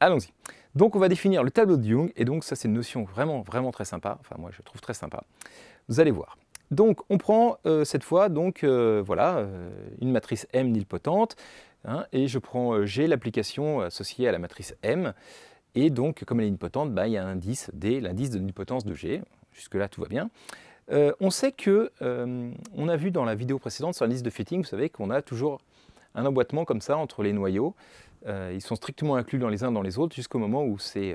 S1: allons-y. Donc on va définir le tableau de Jung et donc ça c'est une notion vraiment vraiment très sympa. Enfin moi je trouve très sympa. Vous allez voir. Donc on prend euh, cette fois donc euh, voilà une matrice M nilpotente hein, et je prends G l'application associée à la matrice M et donc comme elle est nilpotente, bah, il y a un indice D, l'indice de nilpotence de G. Jusque là tout va bien. Euh, on sait que, euh, on a vu dans la vidéo précédente sur l'indice liste de fitting, vous savez qu'on a toujours un emboîtement comme ça entre les noyaux. Euh, ils sont strictement inclus dans les uns dans les autres jusqu'au moment où c'est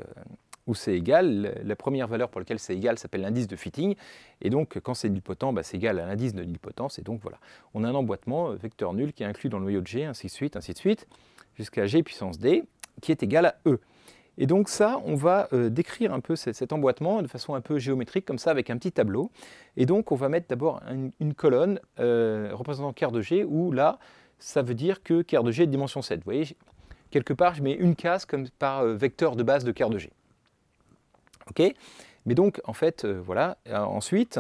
S1: égal. La première valeur pour laquelle c'est égal s'appelle l'indice de fitting. Et donc, quand c'est nilpotent, bah, c'est égal à l'indice de potence Et donc, voilà, on a un emboîtement vecteur nul qui est inclus dans le noyau de G, ainsi de suite, ainsi de suite, jusqu'à G puissance D, qui est égal à E. Et donc ça, on va euh, décrire un peu cet, emboîtement de façon un peu géométrique, comme ça, avec un petit tableau. Et donc on va mettre d'abord une, colonne euh, représentant k de G, où là, ça veut dire que k de G est de dimension 7. Vous voyez, quelque part, je mets une case comme par euh, vecteur de base de quart de G. OK Mais donc, en fait, voilà. ensuite,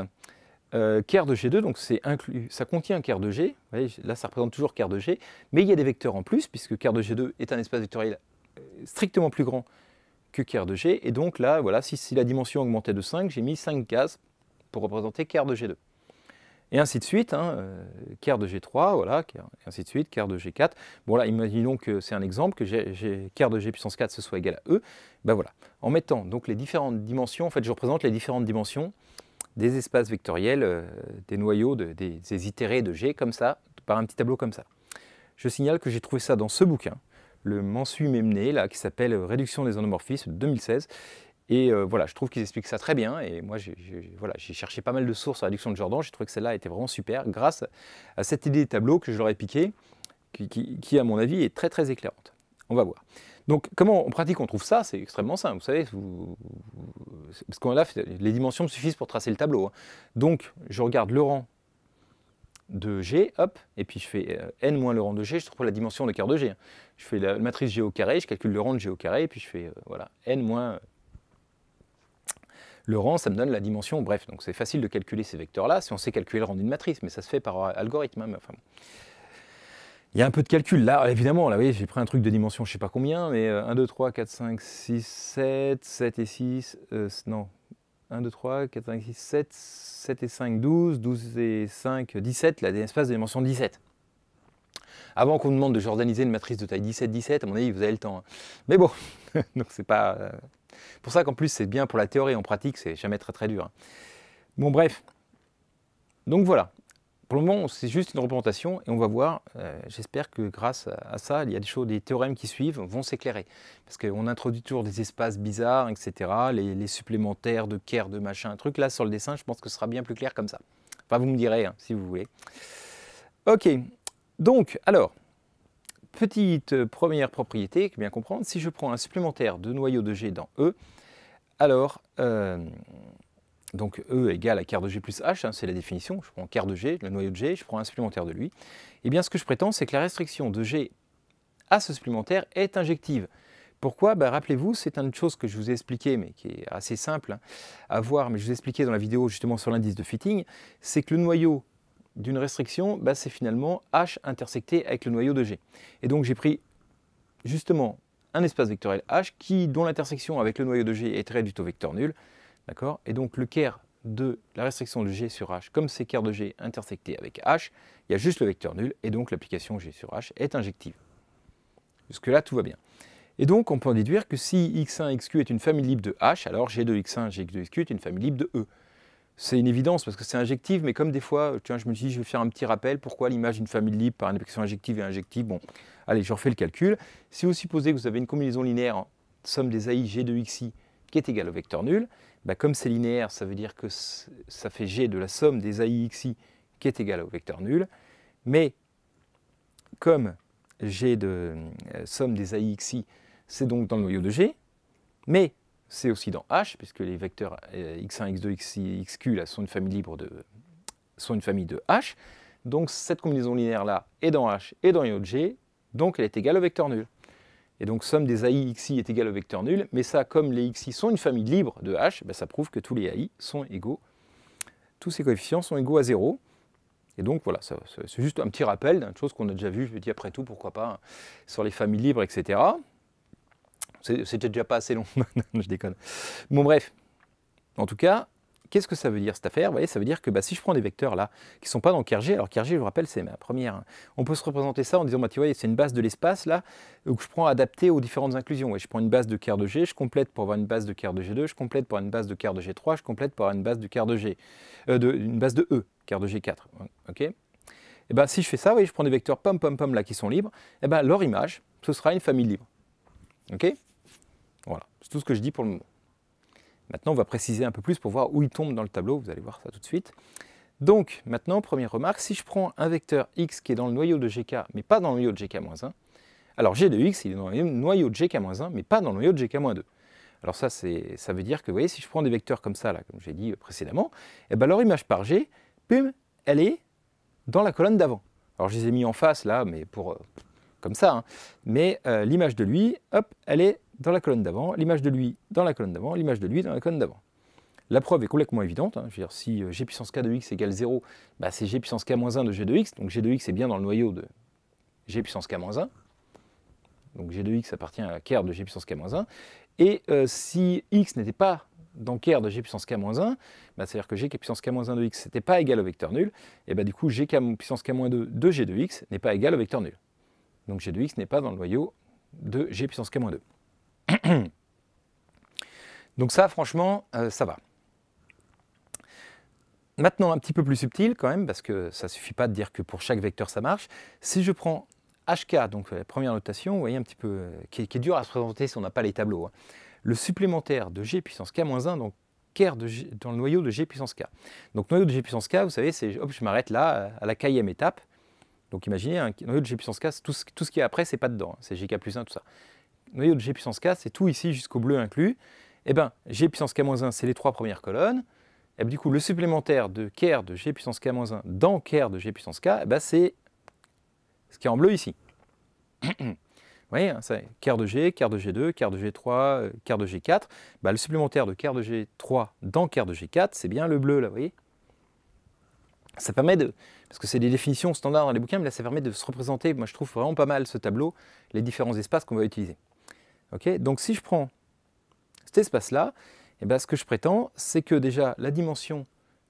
S1: euh, de G2, donc inclus, ça contient quart de G, là ça représente toujours quart de G, mais il y a des vecteurs en plus, puisque k de G2 est un espace vectoriel strictement plus grand Q de G. Et donc là, voilà, si, la dimension augmentait de 5, j'ai mis 5 cases pour représenter Ker de G2. Et ainsi de suite, hein, euh, de G3, voilà, ainsi de suite, Ker de G4. Bon là, imaginons que c'est un exemple, que j'ai de G puissance 4, ce soit égal à E. Ben voilà, en mettant donc les différentes dimensions, en fait, je représente les différentes dimensions des espaces vectoriels, euh, des noyaux, des itérés de G, comme ça, par un petit tableau comme ça. Je signale que j'ai trouvé ça dans ce bouquin, le mensu mené là, qui s'appelle Réduction des endomorphismes 2016. Et euh, voilà, je trouve qu'ils expliquent ça très bien. Et moi, j'ai cherché pas mal de sources sur la réduction de Jordan. J'ai trouvé que celle-là était vraiment super grâce à cette idée de tableau que je leur ai piqué qui, à mon avis, est très très éclairante. On va voir. Donc, comment on pratique on trouve ça C'est extrêmement simple. Vous savez, vous, parce qu'on là, les dimensions me suffisent pour tracer le tableau. Hein. Donc, je regarde le rang de G, hop, et puis je fais euh, n moins le rang de G, je trouve la dimension de quart de G. Hein. Je fais la matrice G au carré, je calcule le rang de G au carré, et puis je fais euh, voilà, n moins euh, le rang, ça me donne la dimension, bref, donc c'est facile de calculer ces vecteurs-là, si on sait calculer le rang d'une matrice, mais ça se fait par algorithme. Hein, enfin, Il y a un peu de calcul, là, évidemment, là, j'ai pris un truc de dimension, je ne sais pas combien, mais 1, 2, 3, 4, 5, 6, 7, 7 et 6, non, 1, 2, 3, 4, 5, 6, 7, 7 et 5, 12, 12 et 5, 17, là, l'espace de dimension 17. Avant qu'on demande de jordaniser une matrice de taille 17, 17, à mon avis, vous avez le temps. Hein. Mais bon, donc c'est pas. Euh, pour ça qu'en plus, c'est bien pour la théorie, en pratique, c'est jamais très très dur. Hein. Bon, bref. Donc voilà. Pour le moment, c'est juste une représentation et on va voir, euh, j'espère que grâce à ça, il y a des choses, des théorèmes qui suivent vont s'éclairer. Parce qu'on introduit toujours des espaces bizarres, etc., les, supplémentaires de Kerr, de machin, un truc. Là, sur le dessin, je pense que ce sera bien plus clair comme ça. Enfin, vous me direz, hein, si vous voulez. Ok, donc, alors, petite euh, première propriété, bien comprendre, si je prends un supplémentaire de noyau de G dans E, alors... Euh, donc E égale à quart de G plus H, hein, c'est la définition, je prends quart de G, le noyau de G, je prends un supplémentaire de lui, et eh bien ce que je prétends, c'est que la restriction de G à ce supplémentaire est injective. Pourquoi ben, Rappelez-vous, c'est une chose que je vous ai expliqué, mais qui est assez simple hein, à voir, mais je vous ai expliqué dans la vidéo justement sur l'indice de fitting, c'est que le noyau d'une restriction, ben, c'est finalement H intersecté avec le noyau de G. Et donc j'ai pris justement un espace vectoriel H qui, dont l'intersection avec le noyau de G est très du taux vecteur nul, D'accord Et donc le Caire de la restriction de G sur H, comme c'est care de G intersecté avec H, il y a juste le vecteur nul, et donc l'application G sur H est injective. Jusque-là, tout va bien. Et donc, on peut en déduire que si x1, xq est une famille libre de H, alors g de x1, g de xq est une famille libre de E. C'est une évidence parce que c'est injectif, mais comme des fois, tiens, je me dis, je vais faire un petit rappel, pourquoi l'image d'une famille libre par une application injective est injective Bon, allez, je refais le calcul. Si vous supposez que vous avez une combinaison linéaire, somme des AI g de xi, qui est égale au vecteur nul, bah, comme c'est linéaire, ça veut dire que ça fait g de la somme des AIXI qui est égale au vecteur nul. Mais comme g de euh, somme des AIXI, c'est donc dans le noyau de g, mais c'est aussi dans H, puisque les vecteurs x1, euh, x2, x xq là, sont, une famille libre de, sont une famille de H. Donc cette combinaison linéaire-là est dans H et dans le noyau de g, donc elle est égale au vecteur nul. Et donc somme des AI xi est égale au vecteur nul, mais ça, comme les xi sont une famille libre de h, bah, ça prouve que tous les AI sont égaux, tous ces coefficients sont égaux à 0. Et donc voilà, c'est juste un petit rappel d'une chose qu'on a déjà vue, je dis après tout, pourquoi pas, sur les familles libres, etc. C'était déjà pas assez long, je déconne. Bon bref, en tout cas, Qu'est-ce que ça veut dire cette affaire Vous voyez, ça veut dire que bah, si je prends des vecteurs là, qui ne sont pas dans Kerg, alors Kerg, je vous rappelle, c'est ma première. On peut se représenter ça en disant, bah, tu c'est une base de l'espace là, où euh, je prends adapté aux différentes inclusions. je prends une base de Kerg de G, je complète pour avoir une base de Kerg de G2, je complète pour avoir une base de Kerg de G3, je complète pour avoir une base de Kerg de G, euh, une base de E, Kerg de G4. Ok Et eh bah, ben, si je fais ça, je prends des vecteurs pom pom pom là qui sont libres, eh ben, leur image, ce sera une famille libre. Ok Voilà, c'est tout ce que je dis pour le moment. Maintenant, on va préciser un peu plus pour voir où il tombe dans le tableau, vous allez voir ça tout de suite. Donc, maintenant, première remarque, si je prends un vecteur x qui est dans le noyau de gk, mais pas dans le noyau de gk-1, alors g de x, il est dans le noyau de gk-1, mais pas dans le noyau de gk-2. Alors ça, ça veut dire que, vous voyez, si je prends des vecteurs comme ça, là, comme j'ai dit précédemment, eh ben, leur image par g, pum, elle est dans la colonne d'avant. Alors je les ai mis en face, là, mais pour... Euh, comme ça, hein. mais euh, l'image de lui, hop, elle est dans la colonne d'avant, l'image de lui dans la colonne d'avant, l'image de lui dans la colonne d'avant. La preuve est complètement évidente. Hein. Je veux dire, si euh, g puissance k de x égale 0, bah, c'est g puissance k moins 1 de g de x. Donc g de x est bien dans le noyau de g puissance k moins 1. Donc g de x appartient à Ker de g puissance k moins 1. Et euh, si x n'était pas dans Ker de g puissance k moins 1, bah, c'est-à-dire que g puissance k moins 1 de x n'était pas égal au vecteur nul, et bah, du coup g puissance k moins 2 de g de x n'est pas égal au vecteur nul. Donc g de x n'est pas dans le noyau de g puissance k moins 2. Donc ça, franchement, euh, ça va. Maintenant, un petit peu plus subtil quand même, parce que ça ne suffit pas de dire que pour chaque vecteur ça marche. Si je prends HK, donc la euh, première notation, vous voyez un petit peu, euh, qui, est, dure à se présenter si on n'a pas les tableaux. Hein. Le supplémentaire de G puissance K-1, moins donc dans le noyau de G puissance K. Donc noyau de G puissance K, vous savez, c'est, hop, je m'arrête là, à la kème étape. Donc imaginez, un hein, noyau de G puissance K, tout ce, qui est après, c'est pas dedans, hein. c'est GK plus 1, tout ça noyau de G puissance K, c'est tout ici jusqu'au bleu inclus. Et eh bien, G puissance K-1, c'est les trois premières colonnes. Et eh ben, du coup, le supplémentaire de Ker de G puissance K-1 dans Ker de G puissance K, eh ben, c'est ce qui est en bleu ici. Vous voyez, hein, Ker de G, Ker de G2, Ker de G3, euh, Ker de G4. Bah, le supplémentaire de Ker de G3 dans Ker de G4, c'est bien le bleu, là, vous voyez ça permet de, parce que c'est des définitions standards dans les bouquins, mais là ça permet de se représenter, moi je trouve vraiment pas mal ce tableau, les différents espaces qu'on va utiliser. Donc si je prends cet espace-là, eh ben, ce que je prétends, c'est que déjà la dimension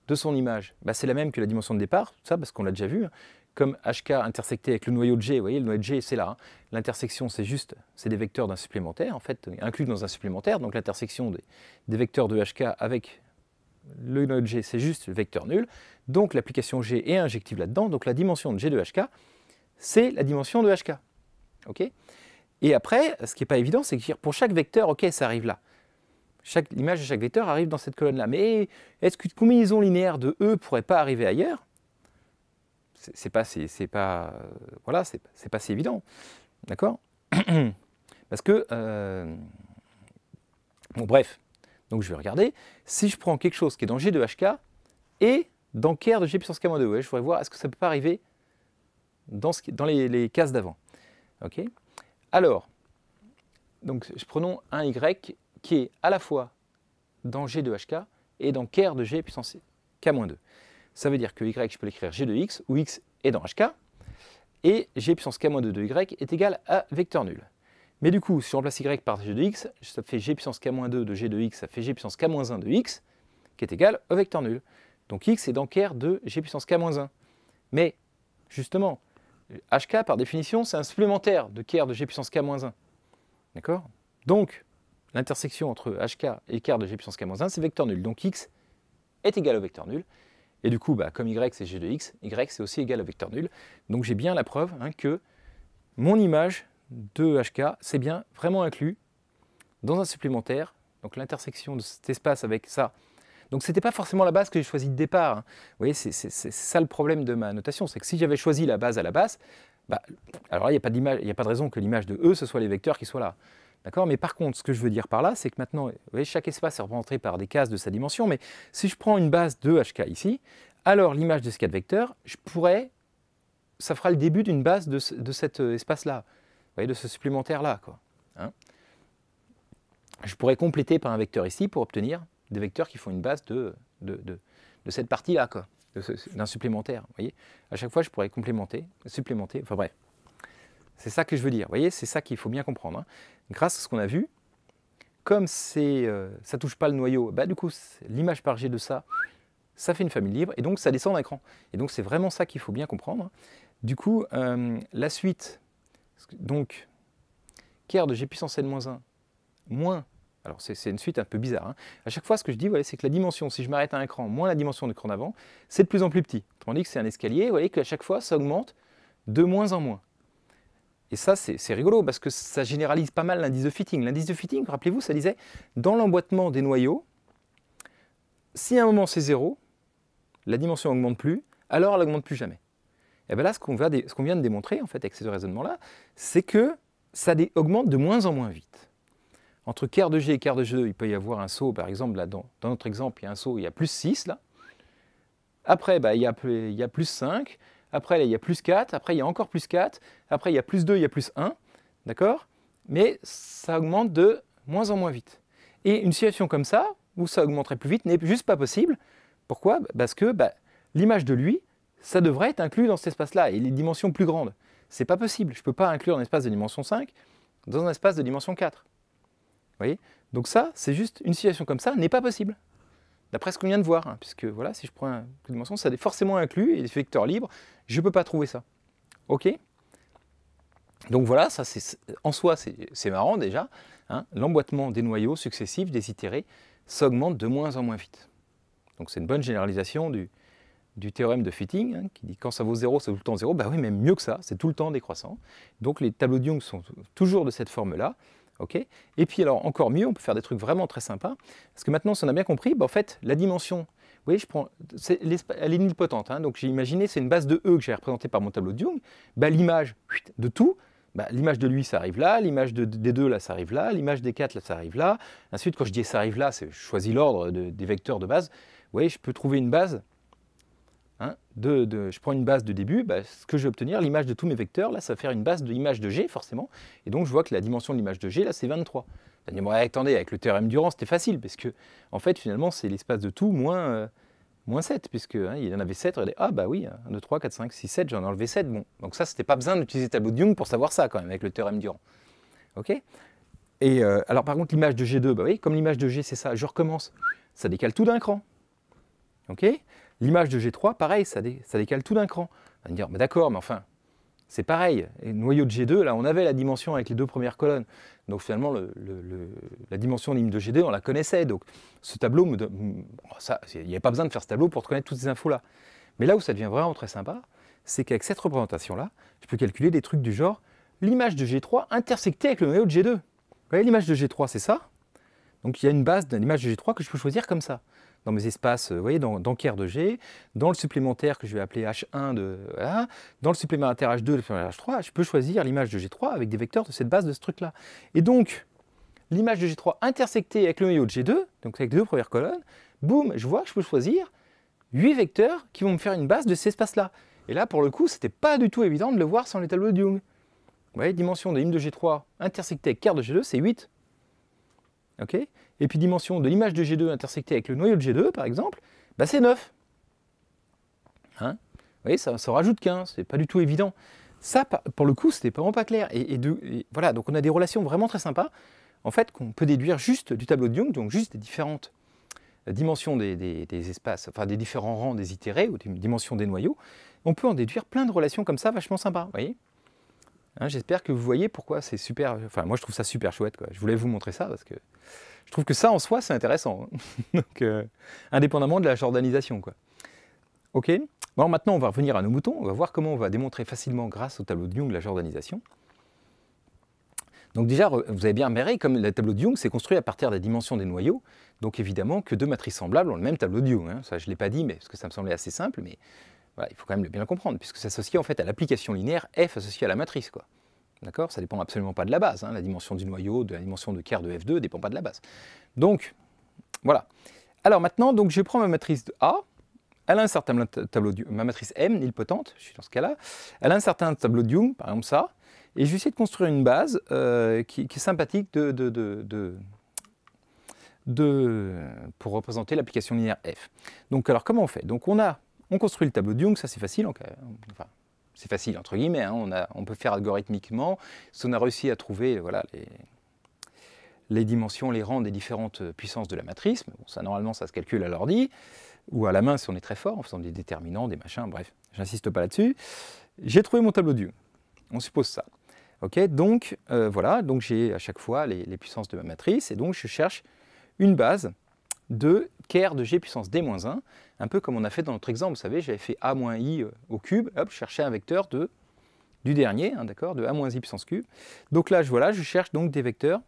S1: de son image, bah, c'est la même que la dimension de départ, tout ça parce qu'on l'a déjà vu, hein. comme HK intersecté avec le noyau de G, vous voyez, le noyau de G c'est là, hein. l'intersection c'est juste, c'est des vecteurs d'un supplémentaire, en fait, inclus dans un supplémentaire, donc l'intersection des, vecteurs de HK avec le noyau de G c'est juste le vecteur nul, donc l'application G est injective là-dedans, donc la dimension de G de HK, c'est la dimension de HK. Et après, ce qui n'est pas évident, c'est que pour chaque vecteur, ok, ça arrive là. l'image de chaque vecteur arrive dans cette colonne-là. Mais est-ce qu'une combinaison linéaire de E pourrait pas arriver ailleurs C'est pas, c'est, pas, euh, voilà, c'est, pas si évident, d'accord Parce que, euh, bon, bref, donc je vais regarder. Si je prends quelque chose qui est dans G de HK et dans Ker de G puissance K-2, je pourrais voir est-ce que ça peut pas arriver dans, les, les cases d'avant, ok alors, donc, prenons un Y qui est à la fois dans G de HK et dans K de G puissance K-2. Ça veut dire que Y, je peux l'écrire G de X, où X est dans HK, et G puissance K-2 de Y est égal à vecteur nul. Mais du coup, si on remplace Y par G de X, ça fait G puissance K-2 de G de X, ça fait G puissance K-1 de X, qui est égal au vecteur nul. Donc X est dans K de G puissance K-1. Mais, justement, HK, par définition, c'est un supplémentaire de KR de G puissance K-1. D'accord Donc, l'intersection entre HK et KR de G puissance K-1, c'est vecteur nul. Donc X est égal au vecteur nul. Et du coup, bah, comme Y, c'est G de X, Y, c'est aussi égal au vecteur nul. Donc j'ai bien la preuve hein, que mon image de HK, c'est bien vraiment inclus dans un supplémentaire. Donc l'intersection de cet espace avec ça, donc ce n'était pas forcément la base que j'ai choisie de départ. Hein. Vous voyez, c'est ça le problème de ma notation, c'est que si j'avais choisi la base à la base, bah, alors là, il n'y a, pas a pas de raison que l'image de E, ce soit les vecteurs qui soient là. D'accord Mais par contre, ce que je veux dire par là, c'est que maintenant, vous voyez, chaque espace est représenté par des cases de sa dimension, mais si je prends une base de HK ici, alors l'image de ces quatre vecteurs, je pourrais, ça fera le début d'une base de, cet euh, espace-là, de ce supplémentaire-là. Hein. je pourrais compléter par un vecteur ici pour obtenir des vecteurs qui font une base de, de, cette partie-là, quoi, d'un supplémentaire. voyez à chaque fois, je pourrais complémenter, supplémenter, enfin bref. C'est ça que je veux dire. voyez, c'est ça qu'il faut bien comprendre. Hein. Grâce à ce qu'on a vu, comme euh, ça ne touche pas le noyau, bah, du coup, l'image par G de ça, ça fait une famille libre, et donc ça descend d'un cran. Et donc, c'est vraiment ça qu'il faut bien comprendre. Du coup, euh, la suite, donc, Ker de G puissance N-1, moins alors c'est une suite un peu bizarre. A hein. À chaque fois, ce que je dis, c'est que la dimension, si je m'arrête à un cran moins la dimension du cran avant, c'est de plus en plus petit. Tandis que c'est un escalier, vous voyez qu'à chaque fois, ça augmente de moins en moins. Et ça, c'est rigolo parce que ça généralise pas mal l'indice de fitting. L'indice de fitting, rappelez-vous, ça disait dans l'emboîtement des noyaux, si à un moment c'est zéro, la dimension n'augmente plus, alors elle n'augmente plus jamais. Et bien là, ce qu'on vient de démontrer en fait avec ce raisonnements là c'est que ça augmente de moins en moins vite. Entre quart de G et quart de G2, il peut y avoir un saut, par exemple, là, dans, notre exemple, il y a un saut, il y a plus 6, là. Après, bah, il, y a, plus 5. Après, il y a plus 4. Après, il y a encore plus 4. Après, il y a plus 2, il y a plus 1. D'accord Mais ça augmente de moins en moins vite. Et une situation comme ça, où ça augmenterait plus vite, n'est juste pas possible. Pourquoi bah, Parce que bah, l'image de lui, ça devrait être inclus dans cet espace-là, et les dimensions plus grandes. n'est pas possible. Je ne peux pas inclure un espace de dimension 5 dans un espace de dimension 4. Donc ça, c'est juste une situation comme ça n'est pas possible, d'après ce qu'on vient de voir, hein, puisque voilà, si je prends un dimension, de ça est forcément inclus, et des vecteurs libres, je ne peux pas trouver ça. OK Donc voilà, ça c'est en soi, c'est marrant déjà, hein, l'emboîtement des noyaux successifs, des itérés, s'augmente de moins en moins vite. Donc c'est une bonne généralisation du, théorème de Fitting, hein, qui dit quand ça vaut 0, c'est tout le temps 0. Bah ben oui, même mieux que ça, c'est tout le temps décroissant. Donc les tableaux de Young sont toujours de cette forme-là et puis alors encore mieux, on peut faire des trucs vraiment très sympas, parce que maintenant, si on a bien compris, bah, en fait, la dimension, vous voyez, elle est nilpotente, hein, donc j'ai imaginé, c'est une base de E que j'ai représentée par mon tableau de Jung, bah, l'image de tout, bah, l'image de lui, ça arrive là, l'image des deux, là, ça arrive là, l'image des quatre, là, ça arrive là. Ensuite, quand je dis ça arrive là, je choisis l'ordre des vecteurs de base. Vous voyez, je peux trouver une base Hein, de, je prends une base de début, bah, ce que je vais obtenir, l'image de tous mes vecteurs, là ça va faire une base de de G forcément, et donc je vois que la dimension de l'image de G là c'est 23. Vous allez me attendez, avec le théorème Durand c'était facile, parce que en fait finalement c'est l'espace de tout moins, 7, euh, puisque hein, y en avait 7, regardez, ah bah oui, 1, 2, 3, 4, 5, 6, 7, j'en ai enlevé 7, bon, donc ça c'était pas besoin d'utiliser le tableau de Young pour savoir ça quand même avec le théorème Durand. Ok Et euh, alors par contre l'image de G2, bah oui, comme l'image de G c'est ça, je recommence, ça décale tout d'un cran. ok L'image de G3, pareil, ça, décale tout d'un cran. On va dire, mais d'accord, mais enfin, c'est pareil. Et noyau de G2, là, on avait la dimension avec les deux premières colonnes. Donc finalement, la dimension de de G2, on la connaissait. Donc ce tableau, il n'y avait pas besoin de faire ce tableau pour connaître toutes ces infos-là. Mais là où ça devient vraiment très sympa, c'est qu'avec cette représentation-là, je peux calculer des trucs du genre l'image de G3 intersectée avec le noyau de G2. Vous voyez, l'image de G3, c'est ça. Donc il y a une base d'une image de G3 que je peux choisir comme ça dans mes espaces, euh, vous voyez, dans, dans de G, dans le supplémentaire que je vais appeler H1 de voilà, dans le supplémentaire H2, le supplémentaire H3, je peux choisir l'image de G3 avec des vecteurs de cette base de ce truc-là. Et donc, l'image de G3 intersectée avec le noyau de G2, donc avec deux premières colonnes, boum, je vois que je peux choisir 8 vecteurs qui vont me faire une base de cet espace-là. Et là, pour le coup, c'était pas du tout évident de le voir sans les tableaux de Jung. Vous voyez, dimension de Im de G3 intersectée avec quart de G2, c'est 8. OK et puis dimension de l'image de G2 intersectée avec le noyau de G2, par exemple, bah c'est 9. Hein Vous voyez, ça, ça rajoute 15, c'est pas du tout évident. Ça, pour le coup, c'était vraiment pas clair. Et, voilà, donc on a des relations vraiment très sympas, en fait, qu'on peut déduire juste du tableau de Jung, donc juste des différentes euh, dimensions des, espaces, enfin des différents rangs des itérés, ou des dimensions des noyaux. On peut en déduire plein de relations comme ça, vachement sympas, vous hein, J'espère que vous voyez pourquoi c'est super. Enfin, moi, je trouve ça super chouette. Je voulais vous montrer ça parce que je trouve que ça en soi, c'est intéressant. Euh, indépendamment de la jordanisation. Quoi. Ok Bon, maintenant, on va revenir à nos moutons. On va voir comment on va démontrer facilement, grâce au tableau de Jung, la jordanisation. Donc déjà, vous avez bien remarqué comme le tableau de Jung, s'est construit à partir des dimensions des noyaux. Donc évidemment que deux matrices semblables ont le même tableau de Jung. Hein. Ça, je ne l'ai pas dit, mais parce que ça me semblait assez simple, mais voilà, il faut quand même le bien comprendre, puisque ça s'associe en fait à l'application linéaire F associée à la matrice. Quoi. D'accord Ça ne dépend absolument pas de la base. Hein. La dimension du noyau, de la dimension de Kerr de F2 ne dépend pas de la base. Donc, voilà. Alors maintenant, donc, je prends ma matrice de A. Elle a un certain tableau de Ma matrice M, nilpotente, je suis dans ce cas-là. Elle a un certain tableau de Young, par exemple ça. Et je vais essayer de construire une base euh, qui, est sympathique pour représenter l'application linéaire F. Donc alors comment on fait Donc on a on construit le tableau de Young, ça c'est facile, on, enfin, c'est facile entre guillemets, hein, on, peut faire algorithmiquement, si on a réussi à trouver les, dimensions, les rangs des différentes puissances de la matrice, mais bon, ça normalement ça se calcule à l'ordi, ou à la main si on est très fort, en faisant des déterminants, des machins, bref, j'insiste pas là-dessus. J'ai trouvé mon tableau de Dieu, on suppose ça. ok donc euh, voilà, donc j'ai à chaque fois les, puissances de ma matrice, et donc je cherche une base de Ker de G puissance D-1, un peu comme on a fait dans notre exemple, vous savez, j'avais fait a moins i euh, au cube, hop, je cherchais un vecteur de, du dernier, hein, d'accord, de a moins i puissance cube. Donc là, je, voilà, je cherche donc des vecteurs,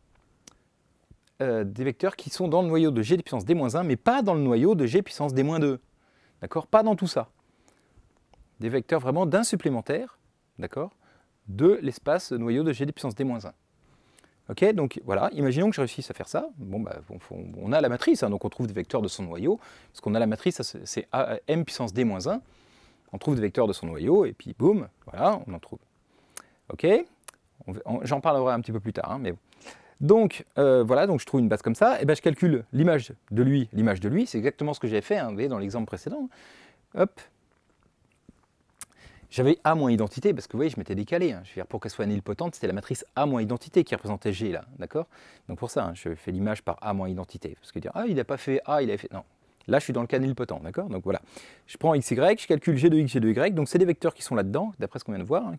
S1: euh, des vecteurs qui sont dans le noyau de g de puissance d-1, mais pas dans le noyau de g puissance d-2, d'accord, pas dans tout ça. Des vecteurs vraiment d'un supplémentaire, d'accord, de l'espace noyau de g de puissance d-1. Ok, donc voilà, imaginons que je réussisse à faire ça. Bon, bah, on, a la matrice, hein, donc on trouve des vecteurs de son noyau, parce qu'on a la matrice, c'est m puissance d 1. On trouve des vecteurs de son noyau, et puis boum, voilà, on en trouve. Ok J'en parlerai un petit peu plus tard, hein, mais Donc euh, voilà, donc je trouve une base comme ça, et eh ben je calcule l'image de lui, l'image de lui, c'est exactement ce que j'avais fait, hein, vous voyez, dans l'exemple précédent. Hop, j'avais A moins identité parce que vous voyez, je m'étais décalé. Hein. Je veux dire, pour qu'elle soit nilpotente, c'était la matrice A moins identité qui représentait G là, d'accord Donc pour ça, hein, je fais l'image par A moins identité. Parce que dire, ah, il n'a pas fait A, il a fait. Non. Là, je suis dans le cas nilpotent, d'accord Donc voilà. Je prends x, y, je calcule G de x, G de y. Donc c'est des vecteurs qui sont là-dedans, d'après ce qu'on vient de voir, hein,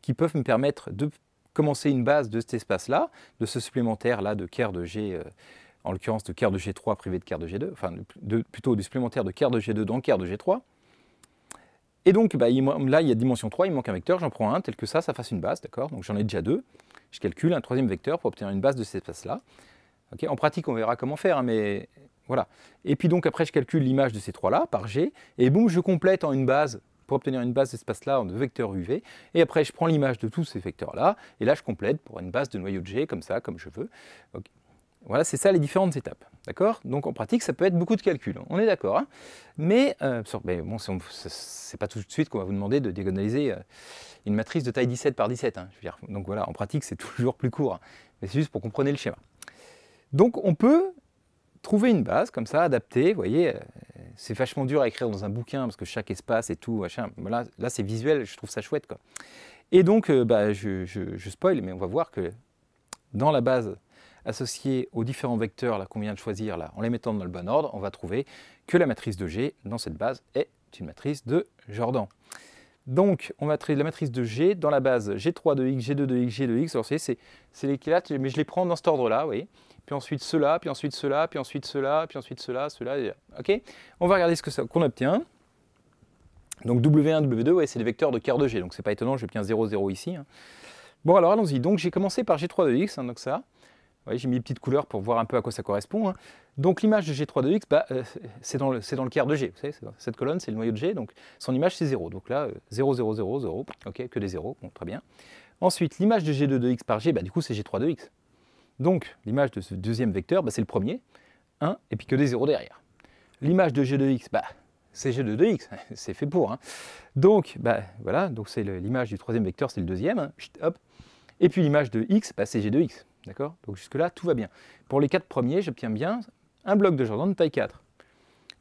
S1: qui, peuvent me permettre de commencer une base de cet espace-là, de ce supplémentaire-là de Ker de G. Euh, en l'occurrence de Ker de G3 privé de Ker de G2, enfin plutôt du supplémentaire de Ker de G2 dans Ker de G3, et donc bah, là, il y a dimension 3, il manque un vecteur, j'en prends un tel que ça, ça fasse une base, d'accord Donc j'en ai déjà deux. Je calcule un troisième vecteur pour obtenir une base de cet espace-là. en pratique, on verra comment faire, hein, mais voilà. Et puis donc après, je calcule l'image de ces trois-là par G, et boum, je complète en une base pour obtenir une base d'espace-là en deux vecteurs UV, et après je prends l'image de tous ces vecteurs-là, et là je complète pour une base de noyau de G, comme ça, comme je veux. Voilà, c'est ça les différentes étapes. D'accord Donc en pratique, ça peut être beaucoup de calculs, hein, on est d'accord. Hein. mais, euh, bon, c'est pas tout de suite qu'on va vous demander de diagonaliser euh, une matrice de taille 17 par 17. Hein, donc voilà, en pratique, c'est toujours plus court. mais c'est juste pour comprendre le schéma. Donc on peut trouver une base comme ça, adaptée. Vous voyez, euh, c'est vachement dur à écrire dans un bouquin parce que chaque espace et tout, machin. là, c'est visuel, je trouve ça chouette. Quoi. Et donc, euh, bah, je, je, je spoil, mais on va voir que dans la base associés aux différents vecteurs qu'on vient de choisir, là, en les mettant dans le bon ordre, on va trouver que la matrice de G dans cette base est une matrice de Jordan. Donc, on va traiter la matrice de G dans la base G3 de X, G2 de X, G 2 de X. Alors, vous voyez, c'est les quatre, mais je les prends dans cet ordre-là, vous Puis ensuite cela, puis ensuite cela, puis ensuite cela, puis ensuite cela, cela, ok On va regarder ce que qu'on obtient. Donc W1, W2, ouais, c'est des vecteurs de quart de G, donc c'est pas étonnant, j'ai 0, 0 ici. Hein. Bon alors allons-y, donc j'ai commencé par G3 de X, hein, donc ça j'ai mis une petite couleur pour voir un peu à quoi ça correspond. Hein. Donc l'image de G3 de X, c'est dans, le quart de G. Vous savez, cette colonne, c'est le noyau de G, donc son image, c'est 0. Donc là, 0, 0, 0, 0, ok, que des 0, très bien. Ensuite, l'image de G2 de X par G, bah, du coup, c'est G3 de X. Donc l'image de ce deuxième vecteur, bah, c'est le premier, 1, et puis que des 0 derrière. L'image de G2 de X, bah, c'est G2 de X, c'est fait pour. Hein. Donc bah, voilà, c'est l'image du troisième vecteur, c'est le deuxième, hein. Et puis l'image de X, c'est G2 X. D'accord Donc jusque-là, tout va bien. Pour les quatre premiers, j'obtiens bien un bloc de Jordan de taille 4.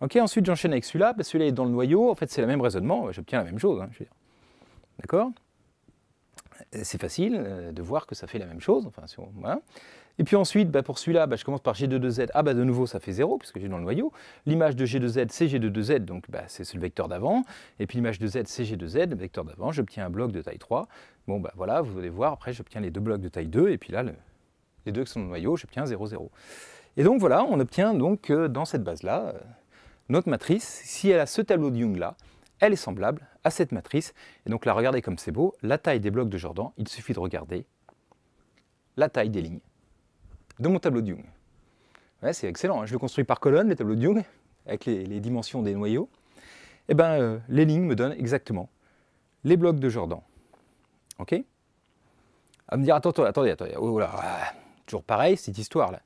S1: Ok, ensuite j'enchaîne avec celui-là, celui-là est dans le noyau, en fait c'est le même raisonnement, j'obtiens la même chose. Hein, D'accord euh, C'est facile euh, de voir que ça fait la même chose. Enfin, si Et puis ensuite, bah, pour celui-là, bah, je commence par G2Z. Ah bah de nouveau ça fait 0, puisque j'ai dans le noyau. L'image de G2Z, c'est G2Z, donc bah, c'est le vecteur d'avant. Et puis l'image de Z, c'est G2Z, le vecteur d'avant, j'obtiens un bloc de taille 3. Bon bah voilà, vous allez voir, après j'obtiens les deux blocs de taille 2, et puis là, le, les deux qui sont noyau, j'obtiens 0, 0. Et donc voilà, on obtient donc euh, dans cette base-là, euh, notre matrice, si elle a ce tableau de Young-là, elle est semblable à cette matrice. Et donc là, regardez comme c'est beau, la taille des blocs de Jordan, il suffit de regarder la taille des lignes de mon tableau de Jung. c'est excellent, hein. je le construis par colonne, les tableaux de Jung, avec les, dimensions des noyaux. Et eh bien, euh, les lignes me donnent exactement les blocs de Jordan. OK à me dire, attends, attendez, attendez, oh là, Toujours pareil, cette histoire-là.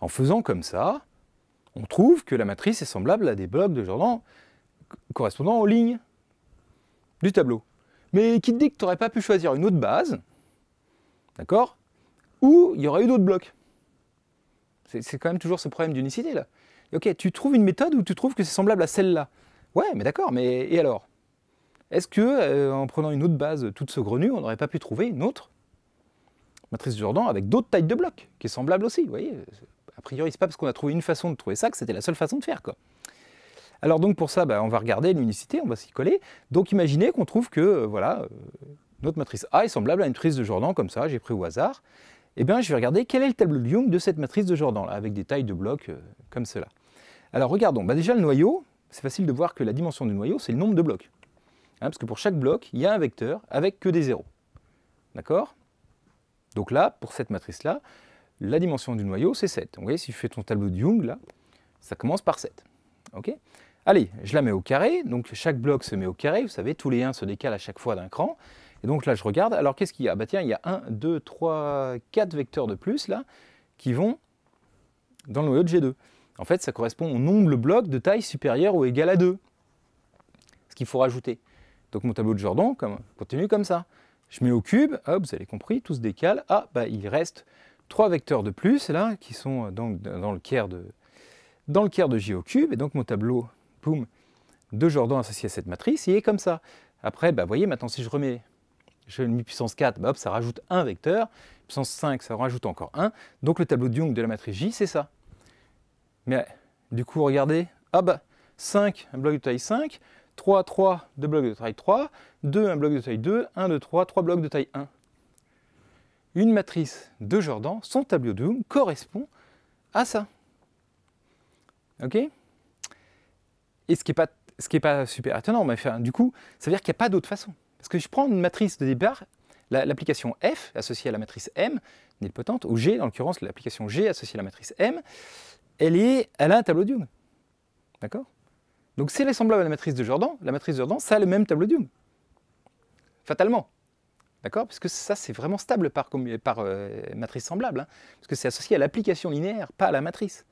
S1: En faisant comme ça, on trouve que la matrice est semblable à des blocs de Jordan correspondant aux lignes du tableau. Mais qui te dit que tu n'aurais pas pu choisir une autre base, d'accord Ou il y aurait eu d'autres blocs. C'est quand même toujours ce problème d'unicité là. Ok, tu trouves une méthode où tu trouves que c'est semblable à celle-là. Ouais, mais d'accord, mais et alors Est-ce que euh, en prenant une autre base toute grenue, on n'aurait pas pu trouver une autre matrice de Jordan avec d'autres tailles de blocs, qui est semblable aussi. Vous voyez, a priori, n'est pas parce qu'on a trouvé une façon de trouver ça que c'était la seule façon de faire. Quoi. Alors donc pour ça, bah, on va regarder l'unicité, on va s'y coller. Donc imaginez qu'on trouve que euh, voilà, euh, notre matrice A est semblable à une matrice de Jordan, comme ça, j'ai pris au hasard. Eh bien, je vais regarder quel est le tableau de Young de cette matrice de Jordan, là, avec des tailles de blocs euh, comme cela. Alors regardons, bah, déjà le noyau, c'est facile de voir que la dimension du noyau, c'est le nombre de blocs. Hein, parce que pour chaque bloc, il y a un vecteur avec que des zéros. D'accord donc là, pour cette matrice-là, la dimension du noyau, c'est 7. vous voyez, si je fais ton tableau de Young, là, ça commence par 7. Allez, je la mets au carré, donc chaque bloc se met au carré, vous savez, tous les 1 se décalent à chaque fois d'un cran. Et donc là, je regarde, alors qu'est-ce qu'il y a Bah tiens, il y a 1, 2, 3, 4 vecteurs de plus, là, qui vont dans le noyau de G2. En fait, ça correspond au nombre de blocs de taille supérieure ou égale à 2, ce qu'il faut rajouter. Donc mon tableau de Jordan continue comme ça. Je mets au cube, ah, vous avez compris, tout se décale. Ah, bah, il reste trois vecteurs de plus, là, qui sont euh, donc dans le caire de, dans le de J au cube. Et donc, mon tableau, de Jordan associé à cette matrice, il est comme ça. Après, bah, voyez, maintenant, si je remets je mets puissance 4, bah, hop, ça rajoute un vecteur. Puissance 5, ça rajoute encore un. Donc, le tableau de Young de la matrice J, c'est ça. Mais du coup, regardez, hop, ah, 5, bah, un bloc de taille 5, 3, 3, 2 blocs de taille 3, 2, 1 bloc de taille 2, 1, 2, 3, 3 blocs de taille 1. Une matrice de Jordan, son tableau de Young correspond à ça. Ok Et ce qui n'est pas, pas super étonnant, mais du coup, ça veut dire qu'il n'y a pas d'autre façon. Parce que je prends une matrice de départ, l'application F associée à la matrice M, nilpotente, ou G, en l'occurrence l'application G associée à la matrice M, elle, est, elle a un tableau de Young. D'accord donc si elle est semblable à la matrice de Jordan, la matrice de Jordan, ça a le même tableau de Jung. Fatalement. D'accord Parce que ça, c'est vraiment stable par, euh, matrice semblable. Hein. parce que c'est associé à l'application linéaire, pas à la matrice.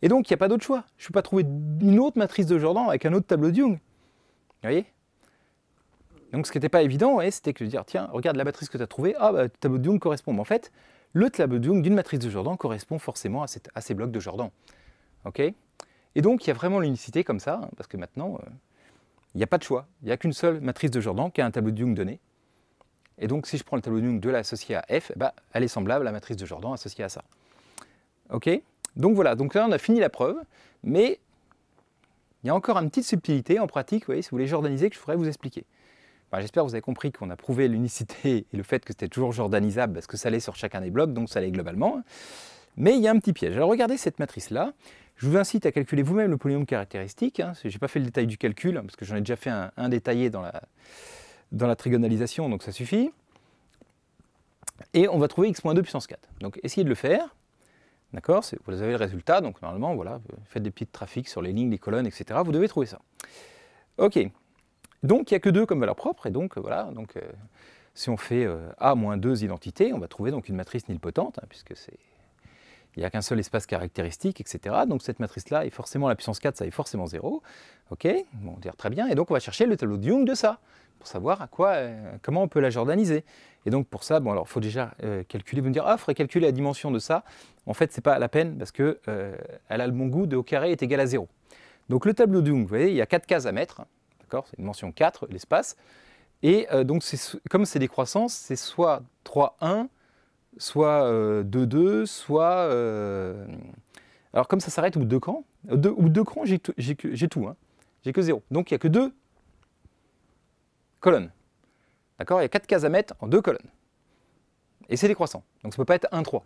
S1: Et donc, il n'y a pas d'autre choix. Je ne peux pas trouver une autre matrice de Jordan avec un autre tableau de Jung. Vous voyez Donc, ce qui n'était pas évident, eh, c'était que de dire tiens, regarde la matrice que tu as trouvée, ah, bah, le tableau de Jung correspond. Mais en fait, le tableau de Jung d'une matrice de Jordan correspond forcément à, à ces blocs de Jordan. OK et donc il y a vraiment l'unicité comme ça, hein, parce que maintenant, euh, il n'y a pas de choix. Il n'y a qu'une seule matrice de Jordan qui a un tableau de Jung donné. Et donc si je prends le tableau de Jung de l'associé à f, eh ben, elle est semblable à la matrice de Jordan associée à ça. OK Donc voilà, donc là on a fini la preuve, mais il y a encore une petite subtilité en pratique, si vous voulez jordaniser, que je pourrais vous expliquer. Ben, j'espère que vous avez compris qu'on a prouvé l'unicité et le fait que c'était toujours jordanisable parce que ça allait sur chacun des blocs, donc ça allait globalement. Hein. Mais il y a un petit piège. Alors regardez cette matrice-là. Je vous incite à calculer vous-même le polynôme caractéristique. Hein. Je n'ai pas fait le détail du calcul, hein, parce que j'en ai déjà fait un, détaillé dans la, dans la trigonalisation, donc ça suffit. Et on va trouver x-2 puissance 4. Donc essayez de le faire. D'accord Vous avez le résultat, donc normalement, voilà, faites des petits trafics sur les lignes, les colonnes, etc. Vous devez trouver ça. Ok. Donc il n'y a que 2 comme valeur propre, et donc euh, voilà, donc, euh, si on fait euh, A A-2 identité, on va trouver donc une matrice nilpotente, hein, puisque c'est il n'y a qu'un seul espace caractéristique, etc. Donc cette matrice-là est forcément la puissance 4, ça est forcément 0. OK Bon, dire très bien. Et donc on va chercher le tableau de Young de ça, pour savoir à quoi, euh, comment on peut la jordaniser. Et donc pour ça, bon alors faut déjà euh, calculer, vous me dire, ah, faudrait calculer la dimension de ça. En fait, ce n'est pas la peine parce qu'elle euh, a le bon goût de au carré est égal à 0. Donc le tableau de Young, vous voyez, il y a 4 cases à mettre, d'accord C'est une dimension 4, l'espace. Et donc donc comme c'est des croissances, c'est soit 3, 1, soit 2-2, euh, soit... Euh, alors comme ça s'arrête au bout de deux crans, euh, au bout de deux j'ai tout, j'ai hein. j'ai que 0. Donc il n'y a que deux colonnes. D'accord Il y a quatre cases à mettre en deux colonnes. Et c'est décroissant. Donc ça ne peut pas être 1-3.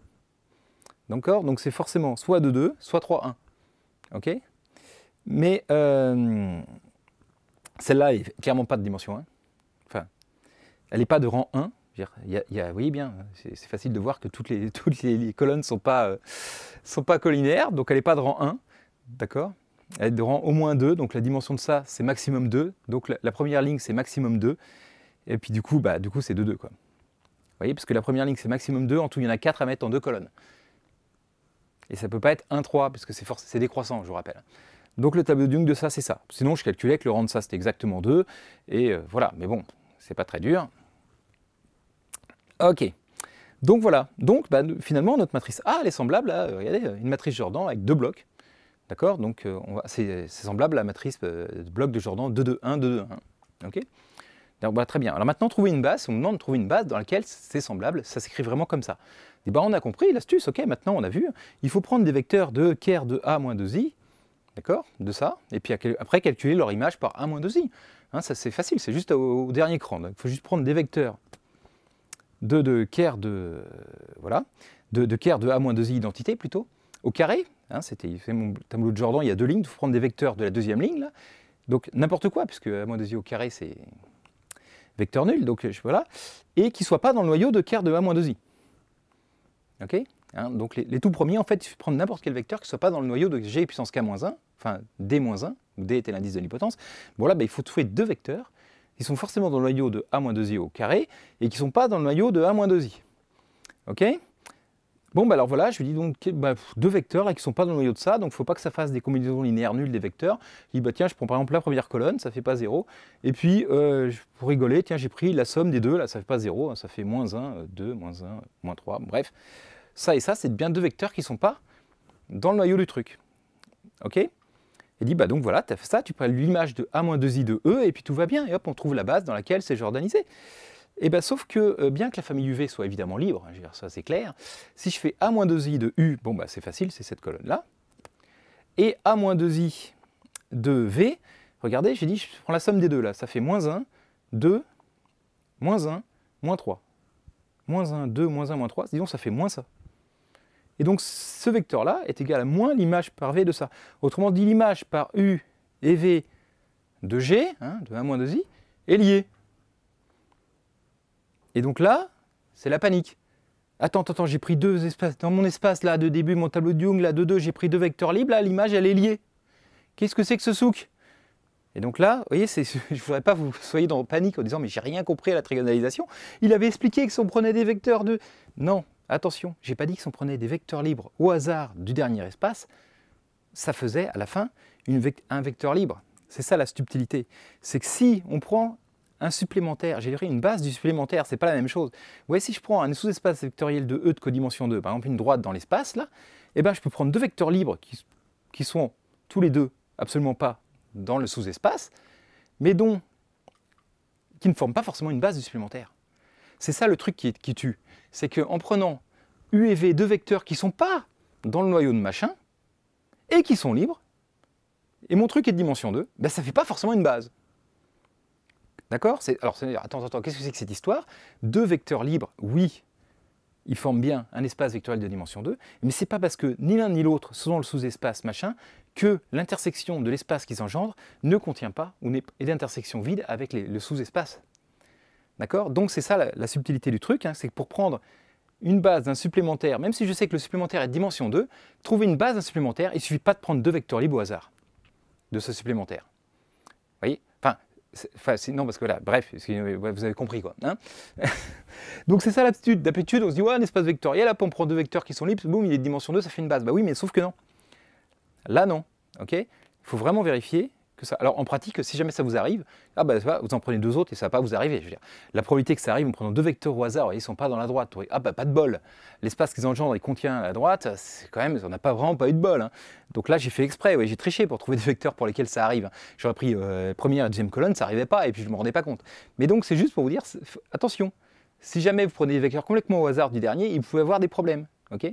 S1: D'accord Donc c'est forcément soit 2-2, soit 3-1. OK Mais celle-là n'est clairement pas de dimension 1. Enfin, elle n'est pas de rang 1 bien, c'est facile de voir que toutes les, colonnes ne euh, sont, pas, collinaires, donc elle n'est pas de rang 1, d'accord Elle est de rang au moins 2, donc la dimension de ça, c'est maximum 2, donc la, première ligne, c'est maximum 2, et puis du coup, bah, du coup c'est 2, 2, quoi. voyez, parce que la première ligne, c'est maximum 2, en tout, il y en a 4 à mettre en deux colonnes. Et ça ne peut pas être 1, 3, parce que c'est décroissant, je vous rappelle. Donc le tableau de Jung de ça, c'est ça. Sinon, je calculais que le rang de ça, c'était exactement 2, et euh, voilà, mais bon, c'est pas très dur. Ok. Donc voilà. Donc bah, finalement, notre matrice A, est semblable à, euh, regardez, euh, une matrice Jordan avec deux blocs. D'accord Donc euh, c'est semblable à la matrice bloc de Jordan 2, 2, 1, 2, 2, 1. Ok bah, très bien. Alors maintenant, trouver une base, on demande de trouver une base dans laquelle c'est semblable, ça s'écrit vraiment comme ça. Et bah, on a compris l'astuce, ok, maintenant on a vu, il faut prendre des vecteurs de ker de a moins 2i, d'accord, de ça, et puis après calculer leur image par a moins 2i. Hein, ça c'est facile, c'est juste au, dernier cran. il faut juste prendre des vecteurs de, de Kerr de, voilà, de, de de A-2i identité plutôt, au carré. Hein, c'était mon tableau de Jordan, il y a deux lignes, il faut prendre des vecteurs de la deuxième ligne. Là. Donc n'importe quoi, puisque A-2i au carré, c'est vecteur nul, donc voilà, et qui ne soit pas dans le noyau de Kerr de A-2i. OK hein, donc les, tout premiers, en fait, il faut prendre n'importe quel vecteur qui ne soit pas dans le noyau de g puissance k-1, enfin d-1, où d était l'indice de l'impotence, Bon là, ben, il faut trouver deux vecteurs ils sont forcément dans le noyau de A-2i au carré et qui ne sont pas dans le noyau de A-2i. OK Bon, ben alors voilà, je lui dis donc bah, deux vecteurs qui ne sont pas dans le noyau de ça, donc il ne faut pas que ça fasse des combinaisons linéaires nulles des vecteurs. Je dis, bah, tiens, je prends par exemple la première colonne, ça ne fait pas 0. Et puis, euh, pour rigoler, tiens, j'ai pris la somme des deux, là, ça ne fait pas 0, hein, ça fait moins 1, 2, euh, moins 1, moins 3, bref. Ça et ça, c'est bien deux vecteurs qui ne sont pas dans le noyau du truc. OK il dit, bah donc voilà, tu as fait ça, tu prends l'image de A-2i de E, et puis tout va bien, et hop, on trouve la base dans laquelle c'est jordanisé. Et eh bien, sauf que, euh, bien que la famille UV soit évidemment libre, hein, je veux dire, ça c'est clair, si je fais A-2i de U, bon bah c'est facile, c'est cette colonne-là, et A-2i de V, regardez, j'ai dit, je prends la somme des deux là, ça fait moins 1, 2, moins 1, moins 3. Moins 1, 2, moins 1, moins 3, disons ça fait moins ça. Et donc ce vecteur-là est égal à moins l'image par V de ça. Autrement dit, l'image par U et V de G, hein, de 1 moins 2i, est liée. Et donc là, c'est la panique. Attends, attends, j'ai pris deux espaces. Dans mon espace là de début, mon tableau de Young, là de 2, j'ai pris deux vecteurs libres, là l'image elle est liée. Qu'est-ce que c'est que ce souk et donc là, vous voyez, je ne voudrais pas que vous soyez dans panique en disant mais j'ai rien compris à la trigonalisation. Il avait expliqué que si on prenait des vecteurs de... Non, Attention, j'ai pas dit que si on prenait des vecteurs libres au hasard du dernier espace, ça faisait à la fin un vecteur libre. C'est ça la subtilité. C'est que si on prend un supplémentaire, j'ai une base du supplémentaire, c'est pas la même chose. Ouais, si je prends un sous-espace vectoriel de E de codimension 2, par exemple une droite dans l'espace, là, eh ben, je peux prendre deux vecteurs libres qui, qui sont tous les deux absolument pas dans le sous-espace, mais dont qui ne forment pas forcément une base du supplémentaire. C'est ça le truc qui, qui tue c'est qu'en prenant U et V, deux vecteurs qui ne sont pas dans le noyau de machin, et qui sont libres, et mon truc est de dimension 2, ben, ça ne fait pas forcément une base. D'accord Alors, attends, attends, qu'est-ce que c'est que cette histoire Deux vecteurs libres, oui, ils forment bien un espace vectoriel de dimension 2, mais ce n'est pas parce que ni l'un ni l'autre sont dans le sous-espace machin que l'intersection de l'espace qu'ils engendrent ne contient pas ou est d'intersection vide avec le sous-espace D'accord Donc c'est ça la, subtilité du truc, hein, c'est que pour prendre une base d'un supplémentaire, même si je sais que le supplémentaire est dimension 2, trouver une base d'un supplémentaire, il ne suffit pas de prendre deux vecteurs libres au hasard de ce supplémentaire. Vous voyez Enfin, non, parce que là, bref, euh, vous avez compris quoi. Hein Donc c'est ça l'aptitude. d'habitude on se dit, ouais, un espace vectoriel, là, on prend deux vecteurs qui sont libres, boum, il est de dimension 2, ça fait une base. Bah oui, mais sauf que non. Là, non. OK Il faut vraiment vérifier alors en pratique, si jamais ça vous arrive, ah bah, vous en prenez deux autres et ça va pas vous arriver. Je La probabilité que ça arrive en prenant deux vecteurs au hasard, et ils sont pas dans la droite. ah bah, pas de bol. L'espace qu'ils engendrent il contient la droite, c'est quand même, on n'a pas vraiment pas eu de bol. Hein. Donc là j'ai fait exprès, j'ai triché pour trouver des vecteurs pour lesquels ça arrive. J'aurais pris euh, première et deuxième colonne, ça arrivait pas et puis je me rendais pas compte. Mais donc c'est juste pour vous dire, attention. Si jamais vous prenez des vecteurs complètement au hasard du dernier, il pouvez avoir des problèmes. ok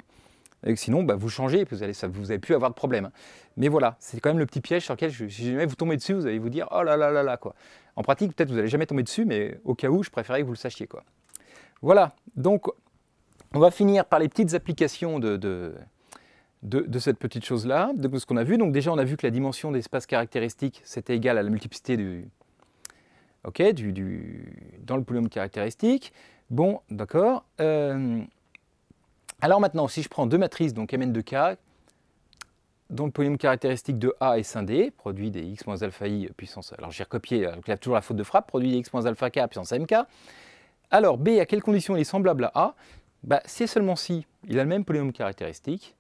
S1: sinon, bah, vous changez et vous allez, avez plus avoir de problème. Mais voilà, c'est quand même le petit piège sur lequel, si jamais vous tombez dessus, vous allez vous dire oh là là là là quoi. En pratique, peut-être vous n'allez jamais tomber dessus, mais au cas où, je préférais que vous le sachiez quoi. Voilà, donc on va finir par les petites applications de, cette petite chose-là, de ce qu'on a vu. Donc déjà, on a vu que la dimension d'espace caractéristique, c'était égal à la multiplicité du, ok, du, dans le polynôme caractéristique. Bon, d'accord. Euh, alors maintenant, si je prends deux matrices, donc mn de k dont le polynôme caractéristique de A est S1D, produit des x moins alpha i puissance. Alors j'ai recopié, euh, là toujours la faute de frappe, produit des x moins alpha k puissance mk. Alors B, à quelles conditions il est semblable à A bah, C'est seulement si il a le même polynôme caractéristique,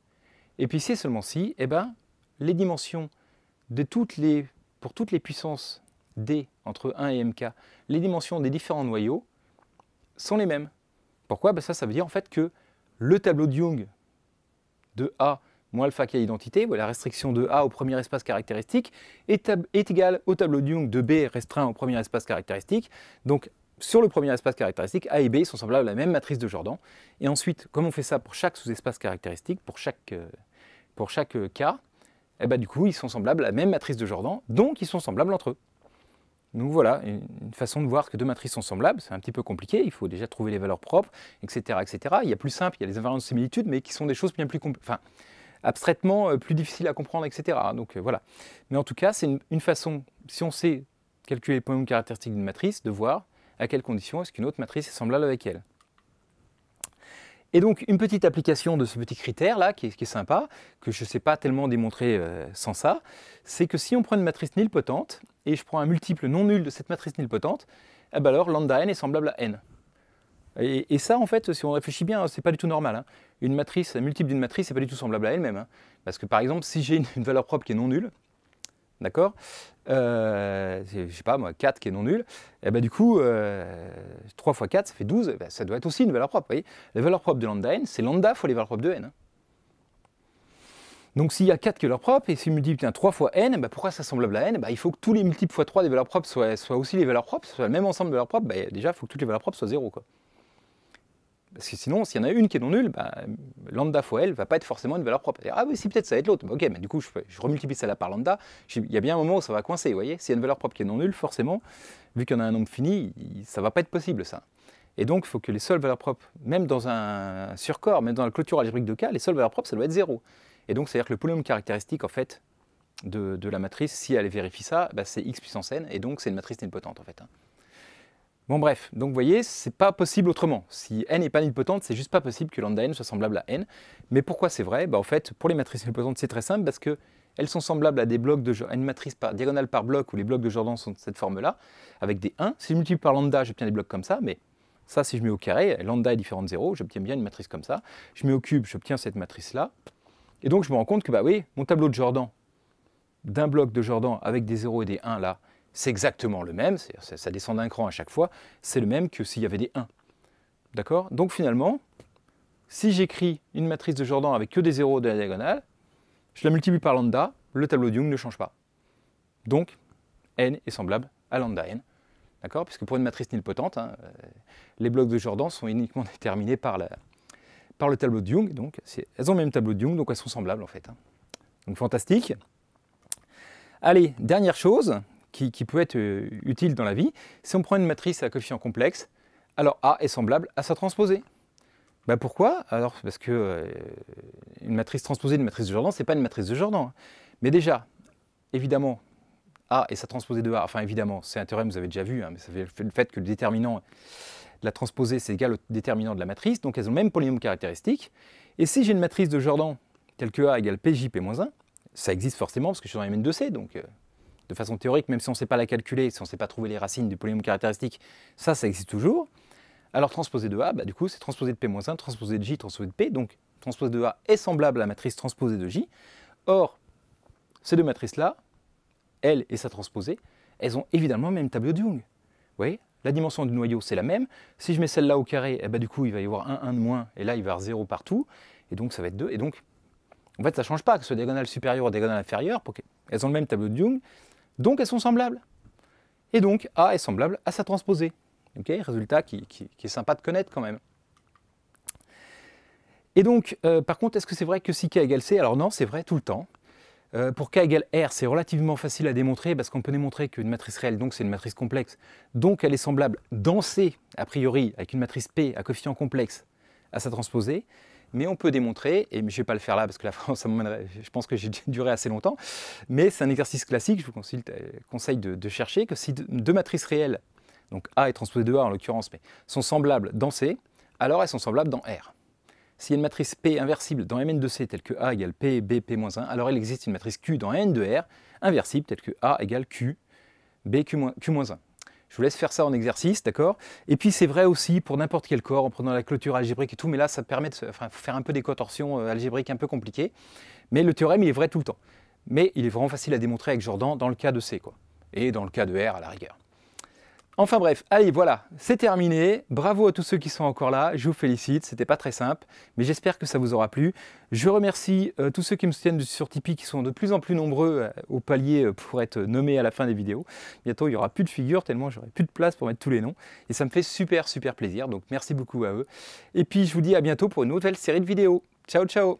S1: et puis c'est seulement si eh ben, les dimensions de toutes les, pour toutes les puissances D entre 1 et mk, les dimensions des différents noyaux sont les mêmes. Pourquoi bah, Ça, ça veut dire en fait que le tableau de Jung de A moins alpha est identité, voilà la restriction de A au premier espace caractéristique est, égale au tableau de Young de B restreint au premier espace caractéristique. Donc sur le premier espace caractéristique, A et B sont semblables à la même matrice de Jordan. Et ensuite, comme on fait ça pour chaque sous-espace caractéristique, pour chaque, euh, pour chaque cas, euh, eh ben, du coup, ils sont semblables à la même matrice de Jordan, donc ils sont semblables entre eux. Donc voilà, une façon de voir que deux matrices sont semblables, c'est un petit peu compliqué, il faut déjà trouver les valeurs propres, etc. etc. Il y a plus simple, il y a les invariants de similitude, mais qui sont des choses bien plus enfin, abstraitement euh, plus difficiles à comprendre, etc. Donc euh, voilà. Mais en tout cas, c'est une, façon, si on sait calculer les points caractéristiques d'une matrice, de voir à quelles conditions est-ce qu'une autre matrice est semblable avec elle. Et donc une petite application de ce petit critère là, qui est, qui est sympa, que je ne sais pas tellement démontrer euh, sans ça, c'est que si on prend une matrice nilpotente, et je prends un multiple non nul de cette matrice nilpotente, eh ben alors lambda n est semblable à n. Et, ça, en fait, si on réfléchit bien, hein, c'est pas du tout normal. Hein. Une matrice, un multiple d'une matrice, n'est pas du tout semblable à elle-même. Hein. Parce que par exemple, si j'ai une valeur propre qui est non nulle, d'accord euh, Je sais pas moi, 4 qui est non nul, et eh ben du coup, 3 euh, fois 4, ça fait 12, eh ben, ça doit être aussi une valeur propre. La valeur les valeurs propres de lambda n, c'est lambda fois les valeurs propres de n. Hein. Donc s'il y a 4 qui est leur propre, et si vous multipliez 3 fois n, eh ben, pourquoi ça semble à n ben, Il faut que tous les multiples fois 3 des valeurs propres soient, aussi les valeurs propres, soient le même ensemble de valeurs propres, déjà il faut que toutes les valeurs propres soient 0. Quoi. Parce que sinon, s'il y en a une qui est non nulle, bah, lambda fois L va pas être forcément une valeur propre. ah oui, si peut-être ça va être l'autre. Bah, ok, mais du coup, je, je remultiplie ça là par lambda. Il y a bien un moment où ça va coincer, vous voyez S'il y a une valeur propre qui est non nulle, forcément, vu qu'il y en a un nombre fini, ça va pas être possible, ça. Et donc, il faut que les seules valeurs propres, même dans un surcorps, même dans la clôture algébrique de K, les seules valeurs propres, ça doit être 0. Et donc, c'est-à-dire que le polynôme caractéristique, en fait, de, la matrice, si elle vérifie ça, bah, c'est x puissance n, et donc c'est une matrice nilpotente en fait. Hein. Bon bref, donc vous voyez, c'est pas possible autrement. Si n n'est pas nilpotente, c'est juste pas possible que lambda n soit semblable à n. Mais pourquoi c'est vrai bah, En fait, pour les matrices nilpotentes, c'est très simple parce qu'elles sont semblables à des blocs de une matrice diagonale par bloc où les blocs de Jordan sont de cette forme-là, avec des 1. Si je multiplie par lambda, j'obtiens des blocs comme ça, mais ça, si je mets au carré, lambda est différent de 0, j'obtiens bien une matrice comme ça. Je mets au cube, j'obtiens cette matrice-là. Et donc, je me rends compte que, bah oui, mon tableau de Jordan, d'un bloc de Jordan avec des 0 et des 1 là, c'est exactement le même, ça, descend d'un cran à chaque fois, c'est le même que s'il y avait des 1. D'accord Donc finalement, si j'écris une matrice de Jordan avec que des zéros de la diagonale, je la multiplie par lambda, le tableau de Young ne change pas. Donc, n est semblable à lambda n. D'accord Puisque pour une matrice nilpotente, hein, euh, les blocs de Jordan sont uniquement déterminés par, le tableau de Young. Donc, elles ont le même tableau de Young, donc elles sont semblables en fait. Hein. Donc, fantastique. Allez, dernière chose, qui, peut être euh, utile dans la vie. Si on prend une matrice à coefficient complexe, alors A est semblable à sa transposée. Bah, pourquoi Alors parce que euh, une matrice transposée d'une matrice de Jordan, ce n'est pas une matrice de Jordan. Mais déjà, évidemment, A et sa transposée de A, enfin évidemment, c'est un théorème, vous avez déjà vu, hein, mais ça fait le fait que le déterminant de la transposée, c'est égal au déterminant de la matrice, donc elles ont le même polynôme caractéristique. Et si j'ai une matrice de Jordan telle que A égale PJP-1, ça existe forcément parce que je suis dans m 2 c donc euh, de façon théorique, même si on ne sait pas la calculer, si on ne sait pas trouver les racines du polynôme caractéristique, ça, ça existe toujours. Alors transposé de A, bah, du coup, c'est transposé de P-1, transposé de J, transposé de P, donc transposé de A est semblable à la matrice transposée de J. Or, ces deux matrices-là, elle et sa transposée, elles ont évidemment le même tableau de Young. Vous voyez La dimension du noyau, c'est la même. Si je mets celle-là au carré, eh bah, du coup, il va y avoir un 1 de moins, et là, il va y avoir 0 partout, et donc ça va être 2. Et donc, en fait, ça ne change pas que ce soit diagonale supérieure ou diagonale inférieure, elles ont le même tableau de Young, donc elles sont semblables. Et donc A est semblable à sa transposée. Résultat qui, est sympa de connaître quand même. Et donc, euh, par contre, est-ce que c'est vrai que si K égale C Alors non, c'est vrai tout le temps. Euh, pour K égale R, c'est relativement facile à démontrer parce qu'on peut démontrer qu'une matrice réelle, donc c'est une matrice complexe, donc elle est semblable dans C, a priori, avec une matrice P à coefficient complexe à sa transposée mais on peut démontrer, et je ne vais pas le faire là parce que la ça je pense que j'ai duré assez longtemps, mais c'est un exercice classique, je vous euh, conseille, de, chercher que si deux matrices réelles, donc A et transposé de A en l'occurrence, mais sont semblables dans C, alors elles sont semblables dans R. S'il y a une matrice P inversible dans Mn de C telle que A égale P, B, P-1, alors il existe une matrice Q dans N de R inversible telle que A égale Q, B, Q-1. Je vous laisse faire ça en exercice, d'accord Et puis c'est vrai aussi pour n'importe quel corps, en prenant la clôture algébrique et tout, mais là ça te permet de faire un peu des cotorsions euh, algébriques un peu compliquées. Mais le théorème, il est vrai tout le temps. Mais il est vraiment facile à démontrer avec Jordan dans le cas de C, quoi. Et dans le cas de R à la rigueur. Enfin bref, allez voilà, c'est terminé. Bravo à tous ceux qui sont encore là, je vous félicite, c'était pas très simple, mais j'espère que ça vous aura plu. Je remercie euh, tous ceux qui me soutiennent sur Tipeee, qui sont de plus en plus nombreux euh, au palier euh, pour être nommés à la fin des vidéos. Bientôt, il n'y aura plus de figures, tellement j'aurai plus de place pour mettre tous les noms. Et ça me fait super, super plaisir, donc merci beaucoup à eux. Et puis, je vous dis à bientôt pour une nouvelle série de vidéos. Ciao, ciao